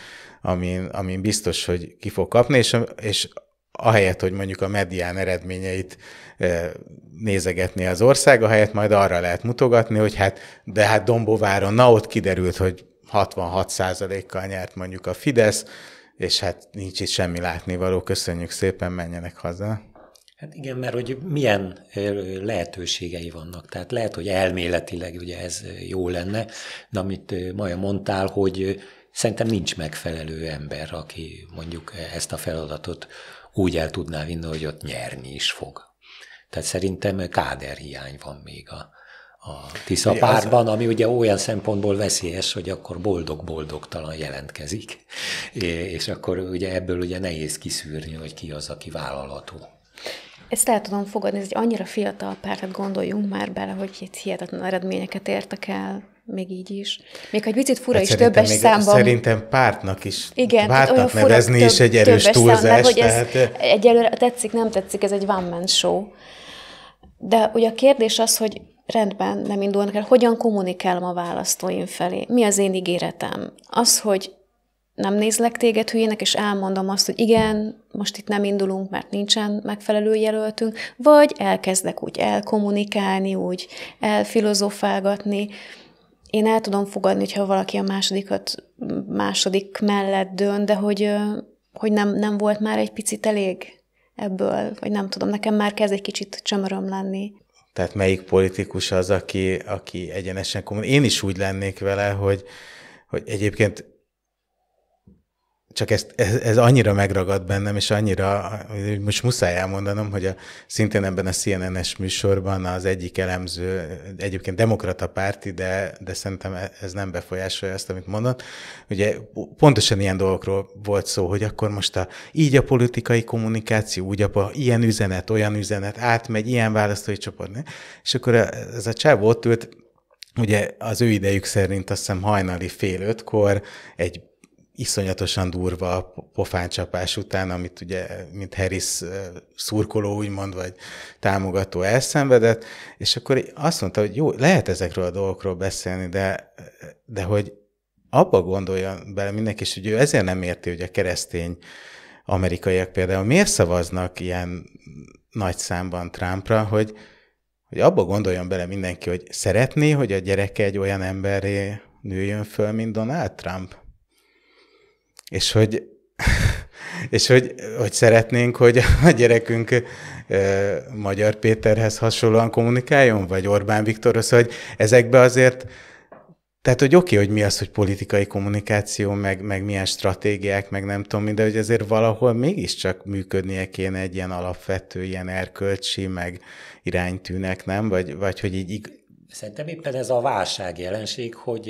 Speaker 2: amin, amin biztos, hogy ki fog kapni, és, és ahelyett, hogy mondjuk a medián eredményeit e, nézegetni az ország, ahelyett majd arra lehet mutogatni, hogy hát, de hát Dombováron, na ott kiderült, hogy 66%-kal nyert mondjuk a Fidesz, és hát nincs itt semmi látnivaló, köszönjük szépen, menjenek haza.
Speaker 3: Hát igen, mert hogy milyen lehetőségei vannak. Tehát lehet, hogy elméletileg ugye ez jó lenne, de amit Maja mondtál, hogy szerintem nincs megfelelő ember, aki mondjuk ezt a feladatot úgy el tudná vinni, hogy ott nyerni is fog. Tehát szerintem káderhiány van még a, a Tisza párban, ami ugye olyan szempontból veszélyes, hogy akkor boldog-boldogtalan jelentkezik, és akkor ugye ebből ugye nehéz kiszűrni, hogy ki az, aki vállalható.
Speaker 1: Ezt el tudom fogadni, ez egy annyira fiatal párt, hát gondoljunk már bele, hogy itt hihetetlen eredményeket értek el még így is. Még egy picit fura hát is többes számban. Szerintem
Speaker 2: pártnak is, Igen, pártnak olyan fura, nevezni több, is egy erős túlzás. Szám, hogy tehát...
Speaker 1: egyelőre tetszik, nem tetszik, ez egy one-man show. De ugye a kérdés az, hogy rendben nem indulnak el, hogyan kommunikálom a választóim felé? Mi az én ígéretem? Az, hogy nem nézlek téged hülyének, és elmondom azt, hogy igen, most itt nem indulunk, mert nincsen megfelelő jelöltünk, vagy elkezdek úgy elkommunikálni, úgy elfilozofálgatni, én el tudom fogadni, hogyha valaki a másodikat, második mellett dönt, de hogy, hogy nem, nem volt már egy picit elég ebből, vagy nem tudom, nekem már kezd egy kicsit csömöröm lenni.
Speaker 2: Tehát melyik politikus az, aki, aki egyenesen kommunikál? Én is úgy lennék vele, hogy, hogy egyébként csak ezt, ez, ez annyira megragad bennem, és annyira, most muszáj elmondanom, hogy a, szintén ebben a CNN-es műsorban az egyik elemző, egyébként demokrata párti, de, de szerintem e, ez nem befolyásolja azt, amit mondott. Ugye pontosan ilyen dolgokról volt szó, hogy akkor most a, így a politikai kommunikáció, úgy a, ilyen üzenet, olyan üzenet, átmegy, ilyen választói csoport. Ne? És akkor ez a csávó ott ült, ugye az ő idejük szerint azt hiszem hajnali fél ötkor egy iszonyatosan durva a pofáncsapás után, amit ugye, mint Harris szurkoló, úgymond, vagy támogató elszenvedett, és akkor azt mondta, hogy jó, lehet ezekről a dolgokról beszélni, de, de hogy abba gondolja bele mindenki, és hogy ő ezért nem érti, hogy a keresztény amerikaiak például miért szavaznak ilyen nagy számban Trumpra, hogy, hogy abba gondoljon bele mindenki, hogy szeretné, hogy a gyereke egy olyan emberé nőjön föl, mint Donald Trump és hogy (laughs) és hogy, hogy szeretnénk, hogy a gyerekünk Magyar Péterhez hasonlóan kommunikáljon, vagy Orbán Viktorhoz, hogy ezekbe azért, tehát hogy oké, okay, hogy mi az, hogy politikai kommunikáció, meg, meg milyen stratégiák, meg nem tudom, de hogy azért valahol mégiscsak működnie kéne egy ilyen alapvető, ilyen erkölcsi, meg iránytűnek, nem? Vagy, vagy hogy így...
Speaker 3: Szerintem éppen ez a válság jelenség, hogy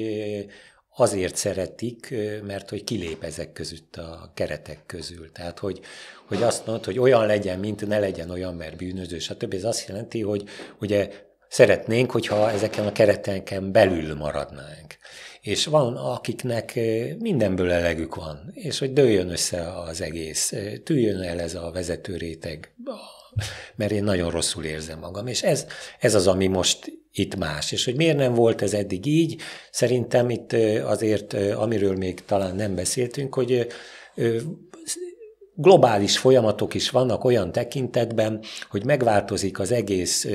Speaker 3: azért szeretik, mert hogy kilép ezek között a keretek közül. Tehát, hogy, hogy azt mondod, hogy olyan legyen, mint ne legyen olyan, mert bűnöző, stb. Ez azt jelenti, hogy ugye szeretnénk, hogyha ezeken a kereteken belül maradnánk. És van, akiknek mindenből elegük van, és hogy dőljön össze az egész, tűjön el ez a vezető réteg, mert én nagyon rosszul érzem magam. És ez, ez az, ami most itt más. És hogy miért nem volt ez eddig így, szerintem itt azért, amiről még talán nem beszéltünk, hogy globális folyamatok is vannak olyan tekintetben, hogy megváltozik az egész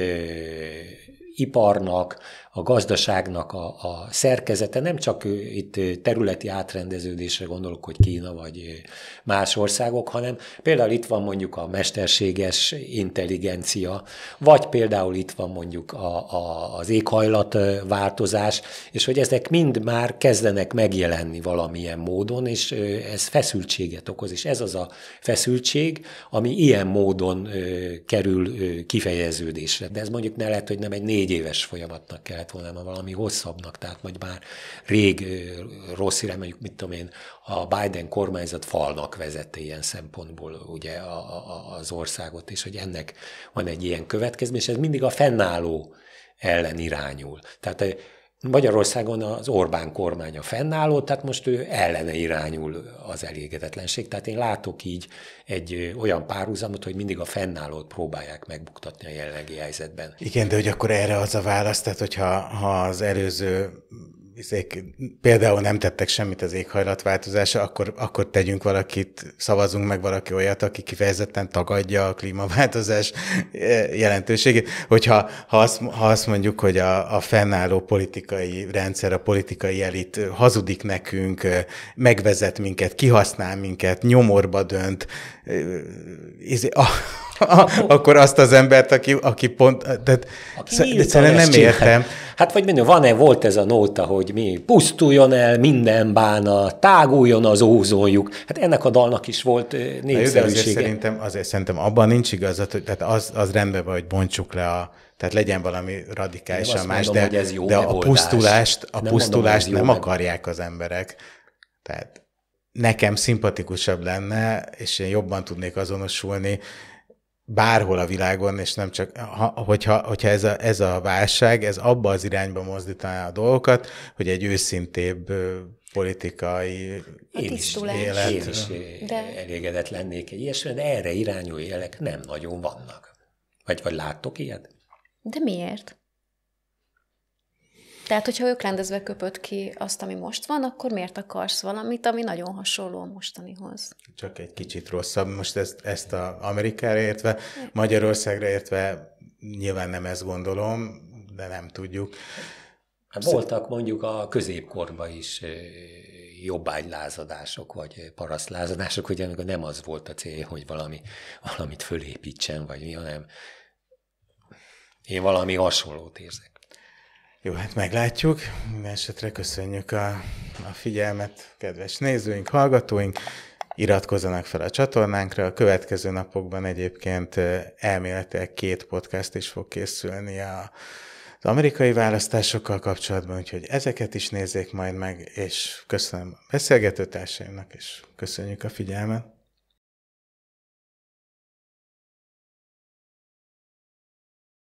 Speaker 3: iparnak, a gazdaságnak a, a szerkezete, nem csak itt területi átrendeződésre gondolok, hogy Kína vagy más országok, hanem például itt van mondjuk a mesterséges intelligencia, vagy például itt van mondjuk a, a, az éghajlatváltozás, és hogy ezek mind már kezdenek megjelenni valamilyen módon, és ez feszültséget okoz, és ez az a feszültség, ami ilyen módon kerül kifejeződésre. De ez mondjuk ne lehet, hogy nem egy négy éves folyamatnak kell kellett volna, már valami hosszabbnak, tehát majd már rég rossz irány, mondjuk, mit tudom én, a Biden kormányzat falnak vezette ilyen szempontból ugye a, a, az országot, és hogy ennek van egy ilyen következmény, és ez mindig a fennálló ellen irányul. Tehát Magyarországon az Orbán kormánya fennálló, tehát most ő ellene irányul az elégedetlenség. Tehát én látok így egy olyan párhuzamot, hogy mindig a fennállót próbálják megbuktatni a jelenlegi helyzetben. Igen,
Speaker 2: de hogy akkor erre az a válasz, tehát hogyha ha az előző viszék például nem tettek semmit az éghajlatváltozása, akkor, akkor tegyünk valakit, szavazunk meg valaki olyat, aki kifejezetten tagadja a klímaváltozás eh, jelentőségét. Hogyha ha azt, ha azt mondjuk, hogy a, a fennálló politikai rendszer, a politikai elit eh, hazudik nekünk, eh, megvezet minket, kihasznál minket, nyomorba dönt, ízé, a, a, akkor azt az
Speaker 3: embert, aki, aki pont, de, aki de szerintem nem értem. Csinál. Hát vagy mindig van-e, volt ez a nóta, hogy mi pusztuljon el minden bána, táguljon az ózonjuk. Hát ennek a dalnak is volt népszerűsége. azért szerintem, azért
Speaker 2: szerintem abban nincs igazat, hogy tehát az, az rendben van, hogy bontsuk le a, tehát legyen valami radikálisan más, mondom, de, ez jó de a pusztulást, a nem pusztulást mondom, nem akarják az emberek. Tehát nekem szimpatikusabb lenne, és én jobban tudnék azonosulni bárhol a világon, és nem csak, ha, hogyha, hogyha ez, a, ez a válság, ez abba az irányba mozdítaná a
Speaker 3: dolgokat, hogy egy őszintébb politikai én is, élet. Én is de... elégedett lennék egy ilyesmi, de erre irányuló jelek nem nagyon vannak. Vagy, vagy láttok ilyet?
Speaker 1: De miért? Tehát, hogyha ők rendezve köpött ki azt, ami most van, akkor miért akarsz valamit, ami nagyon hasonló a mostanihoz?
Speaker 2: Csak egy kicsit rosszabb. Most ezt, ezt a Amerikára értve, Magyarországra
Speaker 3: értve nyilván nem ezt gondolom, de nem tudjuk.
Speaker 1: Hát voltak
Speaker 3: mondjuk a középkorban is jobbánylázadások, vagy parasztlázadások, hogy amikor nem az volt a cél, hogy valami, valamit fölépítsen, vagy mi, hanem én valami hasonlót érzek. Jó, hát meglátjuk.
Speaker 2: Mindenesetre köszönjük a, a figyelmet, kedves nézőink, hallgatóink. Iratkozzanak fel a csatornánkra. A következő napokban egyébként elméletileg két podcast is fog készülni a, az amerikai választásokkal kapcsolatban, úgyhogy ezeket is nézzék majd meg, és köszönöm beszélgetőtársaimnak, és köszönjük a figyelmet.